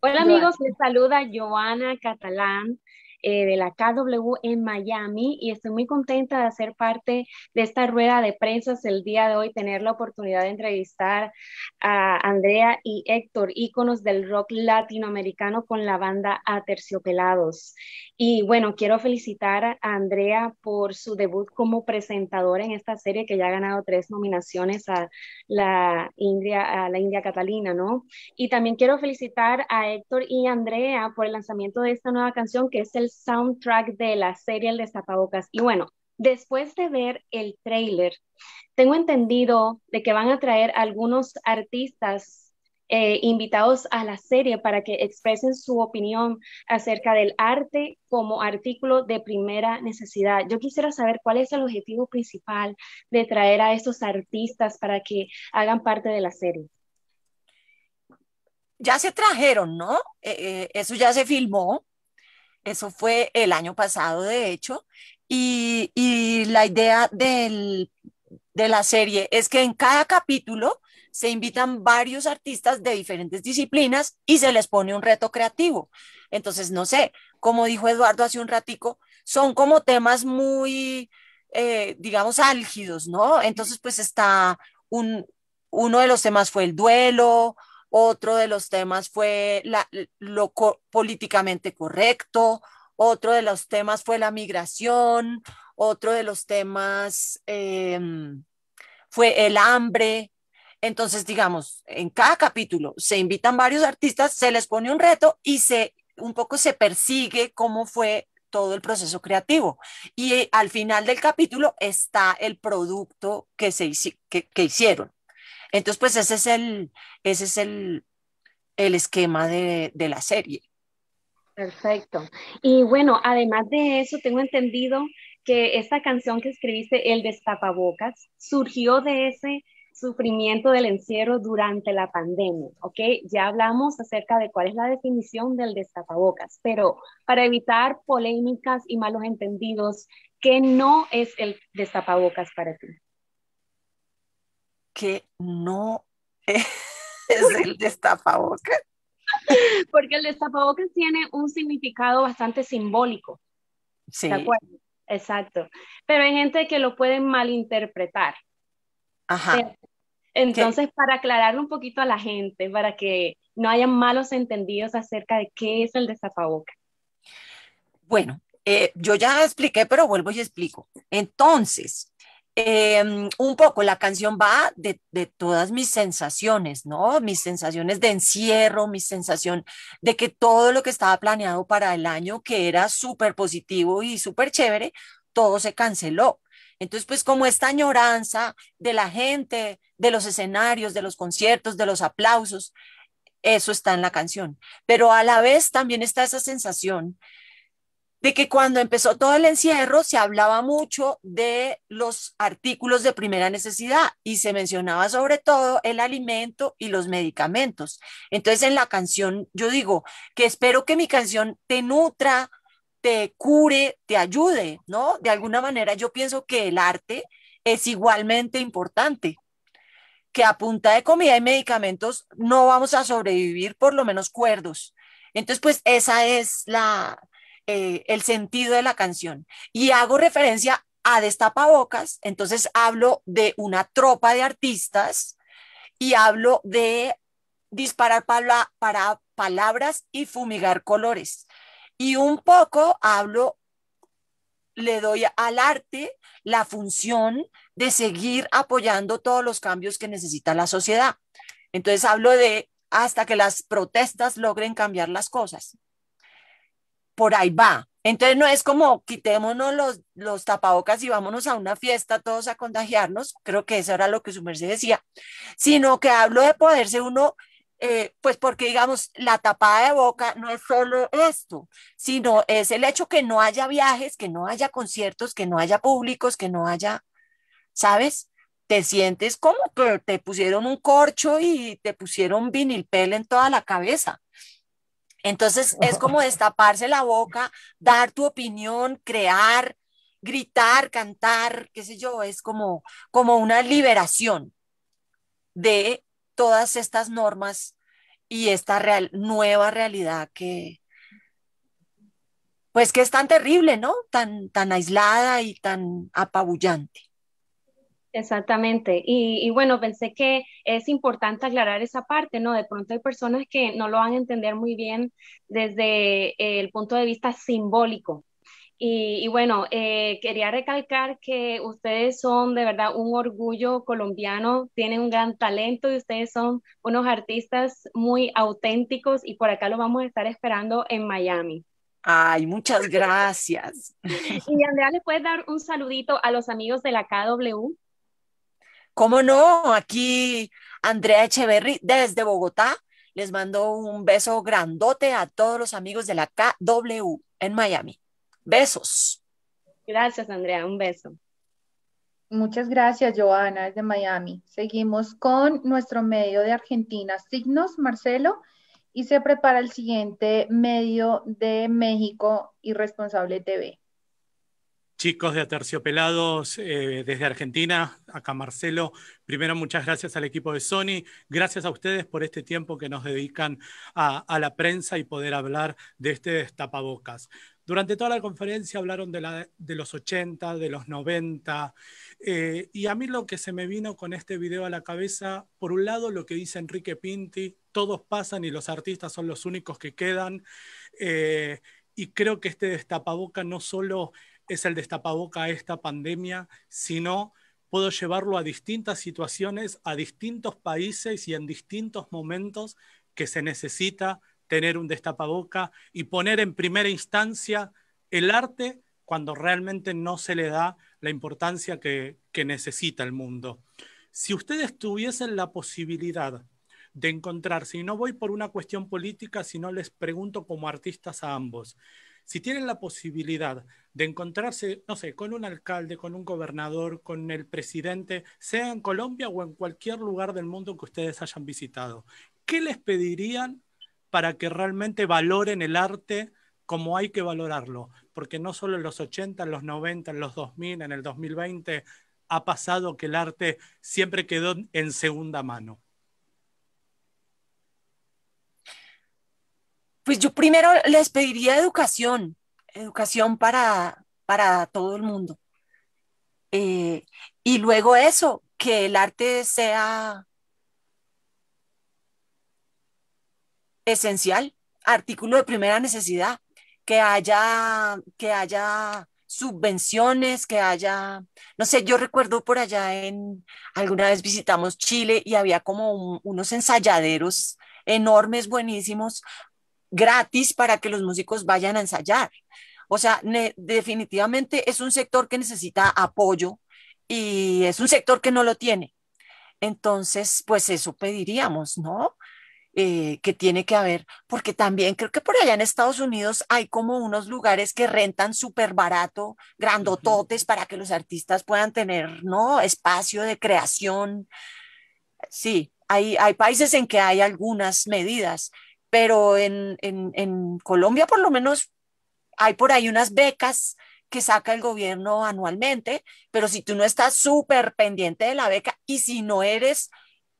Hola amigos, les saluda Joana Catalán eh, de la KW en Miami y estoy muy contenta de hacer parte de esta rueda de prensas el día de hoy, tener la oportunidad de entrevistar a Andrea y Héctor, íconos del rock latinoamericano con la banda Aterciopelados. Y bueno, quiero felicitar a Andrea por su debut como presentadora en esta serie que ya ha ganado tres nominaciones a la India, a la India Catalina, ¿no? Y también quiero felicitar a Héctor y Andrea por el lanzamiento de esta nueva canción que es el soundtrack de la serie El Zapabocas Y bueno, después de ver el trailer, tengo entendido de que van a traer algunos artistas eh, invitados a la serie para que expresen su opinión acerca del arte como artículo de primera necesidad. Yo quisiera saber cuál es el objetivo principal de traer a esos artistas para que hagan parte de la serie. Ya se trajeron, ¿no? Eh, eh, eso ya se filmó. Eso fue el año pasado, de hecho. Y, la idea del, de la serie es que en cada capítulo se invitan varios artistas de diferentes disciplinas y se les pone un reto creativo. Entonces, no sé, como dijo Eduardo hace un ratico, son como temas muy, eh, digamos, álgidos, ¿no? Entonces, pues está un, uno de los temas fue el duelo, otro de los temas fue lo políticamente correcto, otro de los temas fue la migración, otro de los temas em, fue el hambre. Entonces, digamos, en cada capítulo se invitan varios artistas, se les pone un reto y se un poco se persigue cómo fue todo el proceso creativo. Y eh, al final del capítulo está el producto que, se, que hicieron. Entonces, pues ese es el, ese es el, esquema de, la serie. Perfecto. Y bueno, además de eso, tengo entendido que esta canción que escribiste, El Destapabocas, surgió de ese sufrimiento del encierro durante la pandemia, ¿ok? Ya hablamos acerca de cuál es la definición del destapabocas, pero para evitar polémicas y malos entendidos, ¿qué no es el destapabocas para ti? que no es el destapabocas. Porque el destapabocas tiene un significado bastante simbólico. Sí. ¿De acuerdo? Exacto. Pero hay gente que lo puede malinterpretar. Ajá. Entonces, para aclarar un poquito a la gente, para que no haya malos entendidos acerca de qué es el destapabocas. Bueno, eh, yo ya expliqué, pero vuelvo y explico. Entonces, Em, un poco la canción va de, de, todas mis sensaciones, ¿no? Mis sensaciones de encierro, mi sensación de que todo lo que estaba planeado para el año, que era súper positivo y súper chévere, todo se canceló. Entonces, pues como esta añoranza de la gente, de los escenarios, de los conciertos, de los aplausos, eso está en la canción. Pero a la vez también está esa sensación de que cuando empezó todo el encierro se hablaba mucho de los artículos de primera necesidad y se mencionaba sobre todo el alimento y los medicamentos. Entonces en la canción yo digo que espero que mi canción te nutra, te cure, te ayude, ¿no? De alguna manera yo pienso que el arte es igualmente importante que a punta de comida y medicamentos no vamos a sobrevivir, por lo menos cuerdos. Entonces, pues esa es la, eh, el sentido de la canción y hago referencia a Destapabocas, entonces hablo de una tropa de artistas y hablo de disparar para palabras y fumigar colores. Y un poco hablo, le doy al arte la función de seguir apoyando todos los cambios que necesita la sociedad. Entonces hablo de hasta que las protestas logren cambiar las cosas por ahí va. Entonces no es como quitémonos los, tapabocas y vámonos a una fiesta todos a contagiarnos, creo que eso era lo que su merced decía, sino que hablo de poderse uno, eh, pues porque digamos, la tapada de boca no es solo esto, sino es el hecho que no haya viajes, que no haya conciertos, que no haya públicos, que no haya, ¿sabes? Te sientes como que te pusieron un corcho y te pusieron vinilpel en toda la cabeza. Entonces es como destaparse la boca, dar tu opinión, crear, gritar, cantar, qué sé yo, es como, como una liberación de todas estas normas y esta real, nueva realidad que, pues que es tan terrible, ¿no? Tan, tan aislada y tan apabullante. Exactamente. Y, bueno, pensé que es importante aclarar esa parte, ¿no? De pronto hay personas que no lo van a entender muy bien desde eh, el punto de vista simbólico. Y, bueno, eh, quería recalcar que ustedes son de verdad un orgullo colombiano, tienen un gran talento y ustedes son unos artistas muy auténticos y por acá lo vamos a estar esperando en Miami. Ay, muchas gracias. Y Andrea, ¿le puedes dar un saludito a los amigos de la KW? ¿Cómo no? Aquí Andrea Echeverry desde Bogotá. Les mando un beso grandote a todos los amigos de la KW en Miami. Besos. Gracias, Andrea. Un beso. Muchas gracias, Joana, desde Miami. Seguimos con nuestro medio de Argentina, Signos, Marcelo, y se prepara el siguiente medio de México, y Responsable TV chicos de Aterciopelados eh, desde Argentina, acá Marcelo. Primero, muchas gracias al equipo de Sony. Gracias a ustedes por este tiempo que nos dedican a, la prensa y poder hablar de este destapabocas. Durante toda la conferencia hablaron de, los 80, de los 90, eh, y a mí lo que se me vino con este video a la cabeza, por un lado lo que dice Enrique Pinti, todos pasan y los artistas son los únicos que quedan, eh, y creo que este destapabocas no solo es el destapaboca a esta pandemia, sino puedo llevarlo a distintas situaciones, a distintos países y en distintos momentos que se necesita tener un destapaboca y poner en primera instancia el arte cuando realmente no se le da la importancia que, necesita el mundo. Si ustedes tuviesen la posibilidad de encontrarse, y no voy por una cuestión política, sino les pregunto como artistas a ambos, si tienen la posibilidad de encontrarse, no sé, con un alcalde, con un gobernador, con el presidente, sea en Colombia o en cualquier lugar del mundo que ustedes hayan visitado. ¿Qué les pedirían para que realmente valoren el arte como hay que valorarlo? Porque no solo en los 80, en los 90, en los 2000, en el 2020 ha pasado que el arte siempre quedó en segunda mano. Pues yo primero les pediría educación, educación para, todo el mundo. Eh, y luego eso, que el arte sea esencial, artículo de primera necesidad, que haya, que haya subvenciones, que haya, no sé, yo recuerdo por allá en, alguna vez visitamos Chile y había como unos ensayaderos enormes, buenísimos, gratis para que los músicos vayan a ensayar. O sea, definitivamente es un sector que necesita apoyo y es un sector que no lo tiene. Entonces, pues eso pediríamos, ¿no? Eh, que tiene que haber, porque también creo que por allá en Estados Unidos hay como unos lugares que rentan súper barato, grandototes, para que los artistas puedan tener, ¿no? Espacio de creación. Sí, hay, hay países en que hay algunas medidas, pero en, Colombia por lo menos hay por ahí unas becas que saca el gobierno anualmente, pero si tú no estás súper pendiente de la beca y si no eres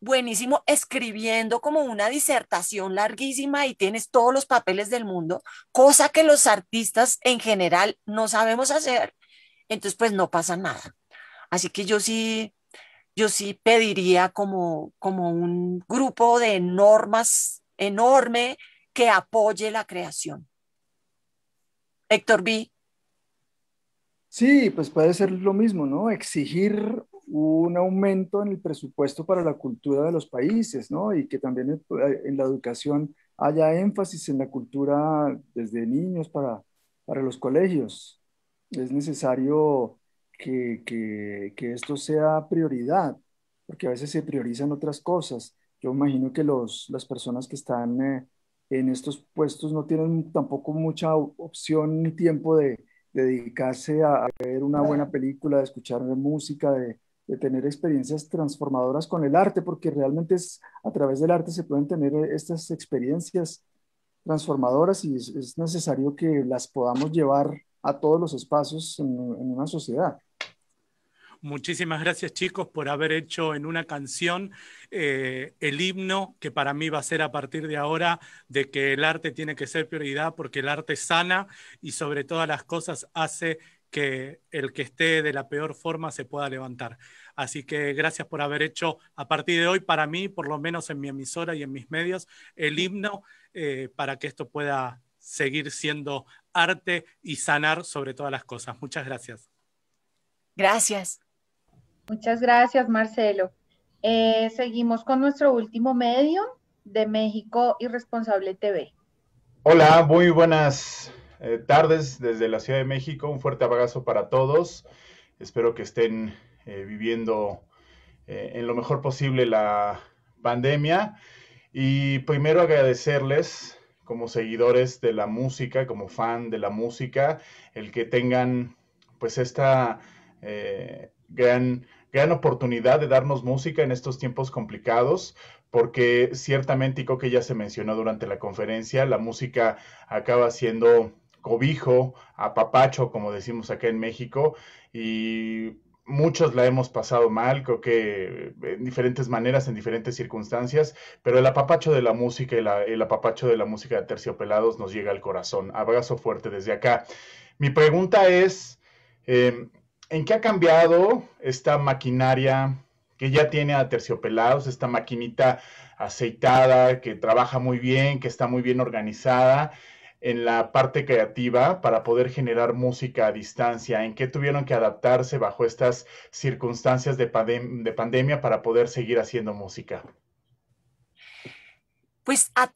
buenísimo escribiendo como una disertación larguísima y tienes todos los papeles del mundo, cosa que los artistas en general no sabemos hacer, entonces pues no pasa nada. Así que yo sí, yo sí pediría como, como un grupo de normas enorme que apoye la creación. Héctor B. Sí, pues puede ser lo mismo, ¿no? Exigir un aumento en el presupuesto para la cultura de los países, ¿no? Y que también eh, en la educación haya énfasis en la cultura desde niños para, para los colegios. Es necesario que, que, que esto sea prioridad, porque a veces se priorizan otras cosas. Yo imagino que las personas que están eh, en estos puestos no tienen tampoco mucha opción ni tiempo de, dedicarse a, ver una buena película, de escuchar música, de, tener experiencias transformadoras con el arte, porque realmente es a través del arte se pueden tener eh, estas experiencias transformadoras y es, necesario que las podamos llevar a todos los espacios en una sociedad. Muchísimas gracias chicos por haber hecho en una canción eh, el himno que para mí va a ser a partir de ahora de que el arte tiene que ser prioridad porque el arte sana y sobre todas las cosas hace que el que esté de la peor forma se pueda levantar. Así que gracias por haber hecho a partir de hoy para mí, por lo menos en mi emisora y en mis medios, el himno eh, para que esto pueda seguir siendo arte y sanar sobre todas las cosas. Muchas gracias. Gracias. Muchas gracias, Marcelo. Eh, seguimos con nuestro último medio de México Irresponsable TV. Hola, muy buenas eh, tardes desde la Ciudad de México. Un fuerte abrazo para todos. Espero que estén eh, viviendo en lo mejor posible la pandemia. Y primero agradecerles como seguidores de la música, como fan de la música, el que tengan pues esta gran gran oportunidad de darnos música en estos tiempos complicados, porque ciertamente, y creo que ya se mencionó durante la conferencia, la música acaba siendo cobijo, apapacho, como decimos acá en México, y muchos la hemos pasado mal, creo que en diferentes maneras, en diferentes circunstancias, pero el apapacho de la música y el apapacho de la música de terciopelados nos llega al corazón. Abrazo fuerte desde acá. Mi pregunta es, eh, ¿En qué ha cambiado esta maquinaria que ya tiene a esta maquinita aceitada, que trabaja muy bien, que está muy bien organizada en la parte creativa para poder generar música a distancia? ¿En qué tuvieron que adaptarse bajo estas circunstancias de, pandemia para poder seguir haciendo música? Pues a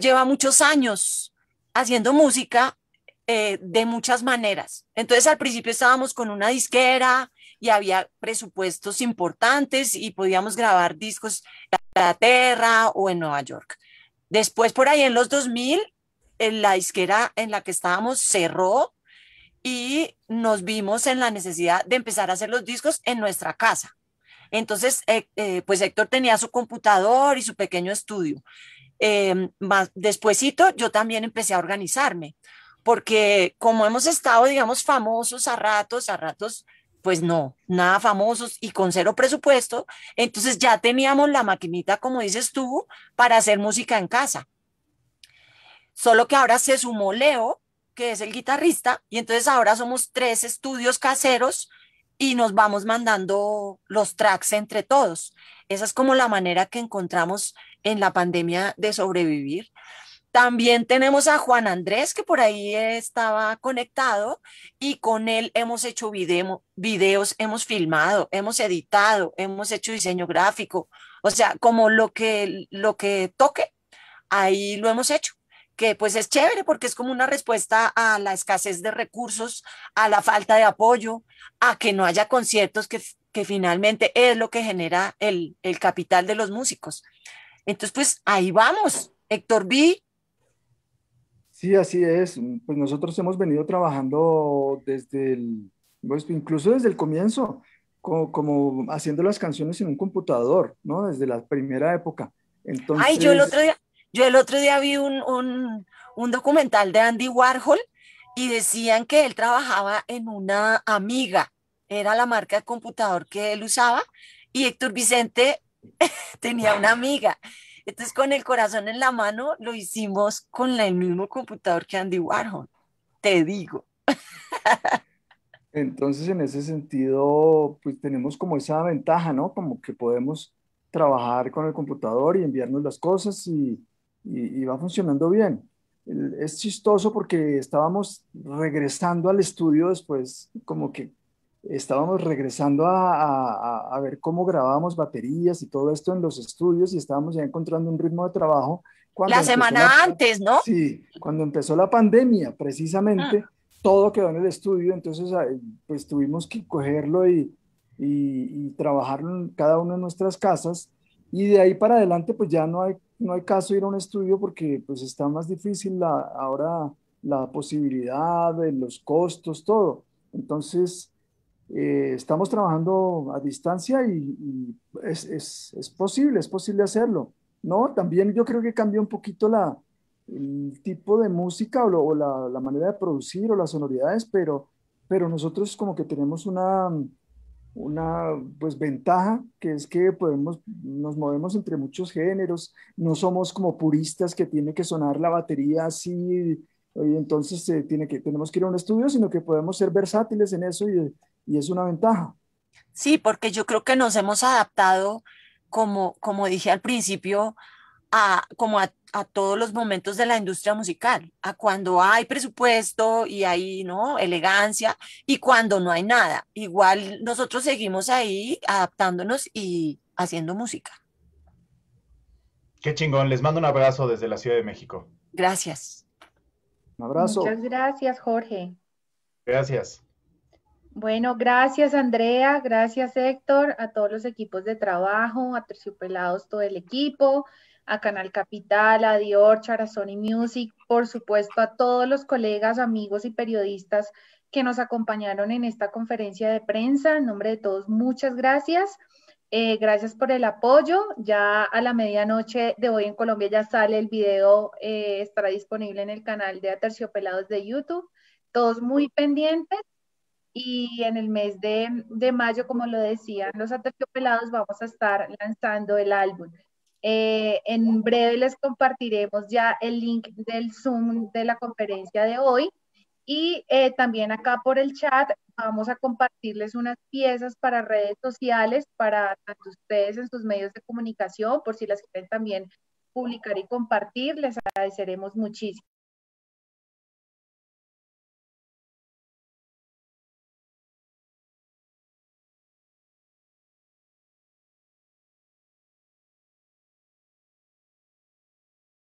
lleva muchos años haciendo música eh, de muchas maneras. Entonces al principio estábamos con una disquera y había presupuestos importantes y podíamos grabar discos en la tierra o en Nueva York. Después por ahí en los 2000, eh, la disquera en la que estábamos cerró y nos vimos en la necesidad de empezar a hacer los discos en nuestra casa. Entonces, eh, pues Héctor tenía su computador y su pequeño estudio. Eh, más, despuésito, yo también empecé a organizarme porque como hemos estado, digamos, famosos a ratos, a ratos, pues no, nada famosos y con cero presupuesto, entonces ya teníamos la maquinita, como dices tú, para hacer música en casa. Solo que ahora se sumó Leo, que es el guitarrista, y entonces ahora somos tres estudios caseros y nos vamos mandando los tracks entre todos. Esa es como la manera que encontramos en la pandemia de sobrevivir. También tenemos a Juan Andrés, que por ahí estaba conectado, y con él hemos hecho videos, hemos filmado, hemos editado, hemos hecho diseño gráfico, o sea, como lo que, lo que toque, ahí lo hemos hecho que pues es chévere porque es como una respuesta a la escasez de recursos, a la falta de apoyo, a que no haya conciertos que, finalmente es lo que genera el, el, capital de los músicos. Entonces pues ahí vamos. Héctor B Sí, así es. Mm, pues nosotros hemos venido trabajando desde el, pues, incluso desde el comienzo, como, haciendo las canciones en un computador, ¿no? Desde la primera época. Entonces... Ay, yo el otro día, yo el otro día vi un, un, un documental de Andy Warhol y decían que él trabajaba en una amiga, era la marca de computador que él usaba, y Héctor Vicente tenía una amiga entonces, con el corazón en la mano, lo hicimos con el mismo computador que Andy Warhol, te digo. Entonces, en ese sentido, pues tenemos como esa ventaja, ¿no? Como que podemos trabajar con el computador y enviarnos las cosas y, va funcionando bien. Es chistoso porque estábamos regresando al estudio después, como que estábamos regresando a, a, a, ver cómo grabábamos baterías y todo esto en los estudios y estábamos ya encontrando un ritmo de trabajo. la semana antes, ¿no? Sí, cuando empezó la pandemia, precisamente, ah. todo quedó en el estudio, entonces ah, pues tuvimos que cogerlo y, y, y, cada una de nuestras casas y de ahí para adelante pues ya no hay, no hay caso ir a un estudio porque pues está más difícil la, ahora la posibilidad, los costos, todo. Entonces, eh, estamos trabajando a distancia y, es, es, es, posible, es posible hacerlo. No, también yo creo que cambió un poquito la, el tipo de música o, la, la, manera de producir o las sonoridades, pero, pero nosotros como que tenemos una, una pues, ventaja, que es que podemos, nos movemos entre muchos géneros, no somos como puristas que tiene que sonar la batería así, y entonces eh, tiene que, tenemos que ir a un estudio, sino que podemos ser versátiles en eso y y es una ventaja. Sí, porque yo creo que nos hemos adaptado, como, como dije al principio, a, como a, todos los momentos de la industria musical, a cuando hay presupuesto y hay ¿no? elegancia y cuando no hay nada. Igual nosotros seguimos ahí adaptándonos y haciendo música. Qué chingón, les mando un abrazo desde la Ciudad de México. Gracias. Un abrazo. Muchas gracias, Jorge. Gracias. Bueno, gracias Andrea, gracias Héctor, a todos los equipos de trabajo, a Terciopelados, todo el equipo, a Canal Capital, a Dior, a Sony Music, por supuesto a todos los colegas, amigos y periodistas que nos acompañaron en esta conferencia de prensa. En nombre de todos, muchas gracias. Eh, gracias por el apoyo. Ya a la medianoche de hoy en Colombia ya sale el video, eh, estará disponible en el canal de Aterciopelados de YouTube. Todos muy pendientes y en el mes de, mayo, como lo decían los aterciopelados, vamos a estar lanzando el álbum. Eh, en breve les compartiremos ya el link del Zoom de la conferencia de hoy y eh, también acá por el chat vamos a compartirles unas piezas para redes sociales, para ustedes en sus medios de comunicación, por si las quieren también publicar y compartir, les agradeceremos muchísimo.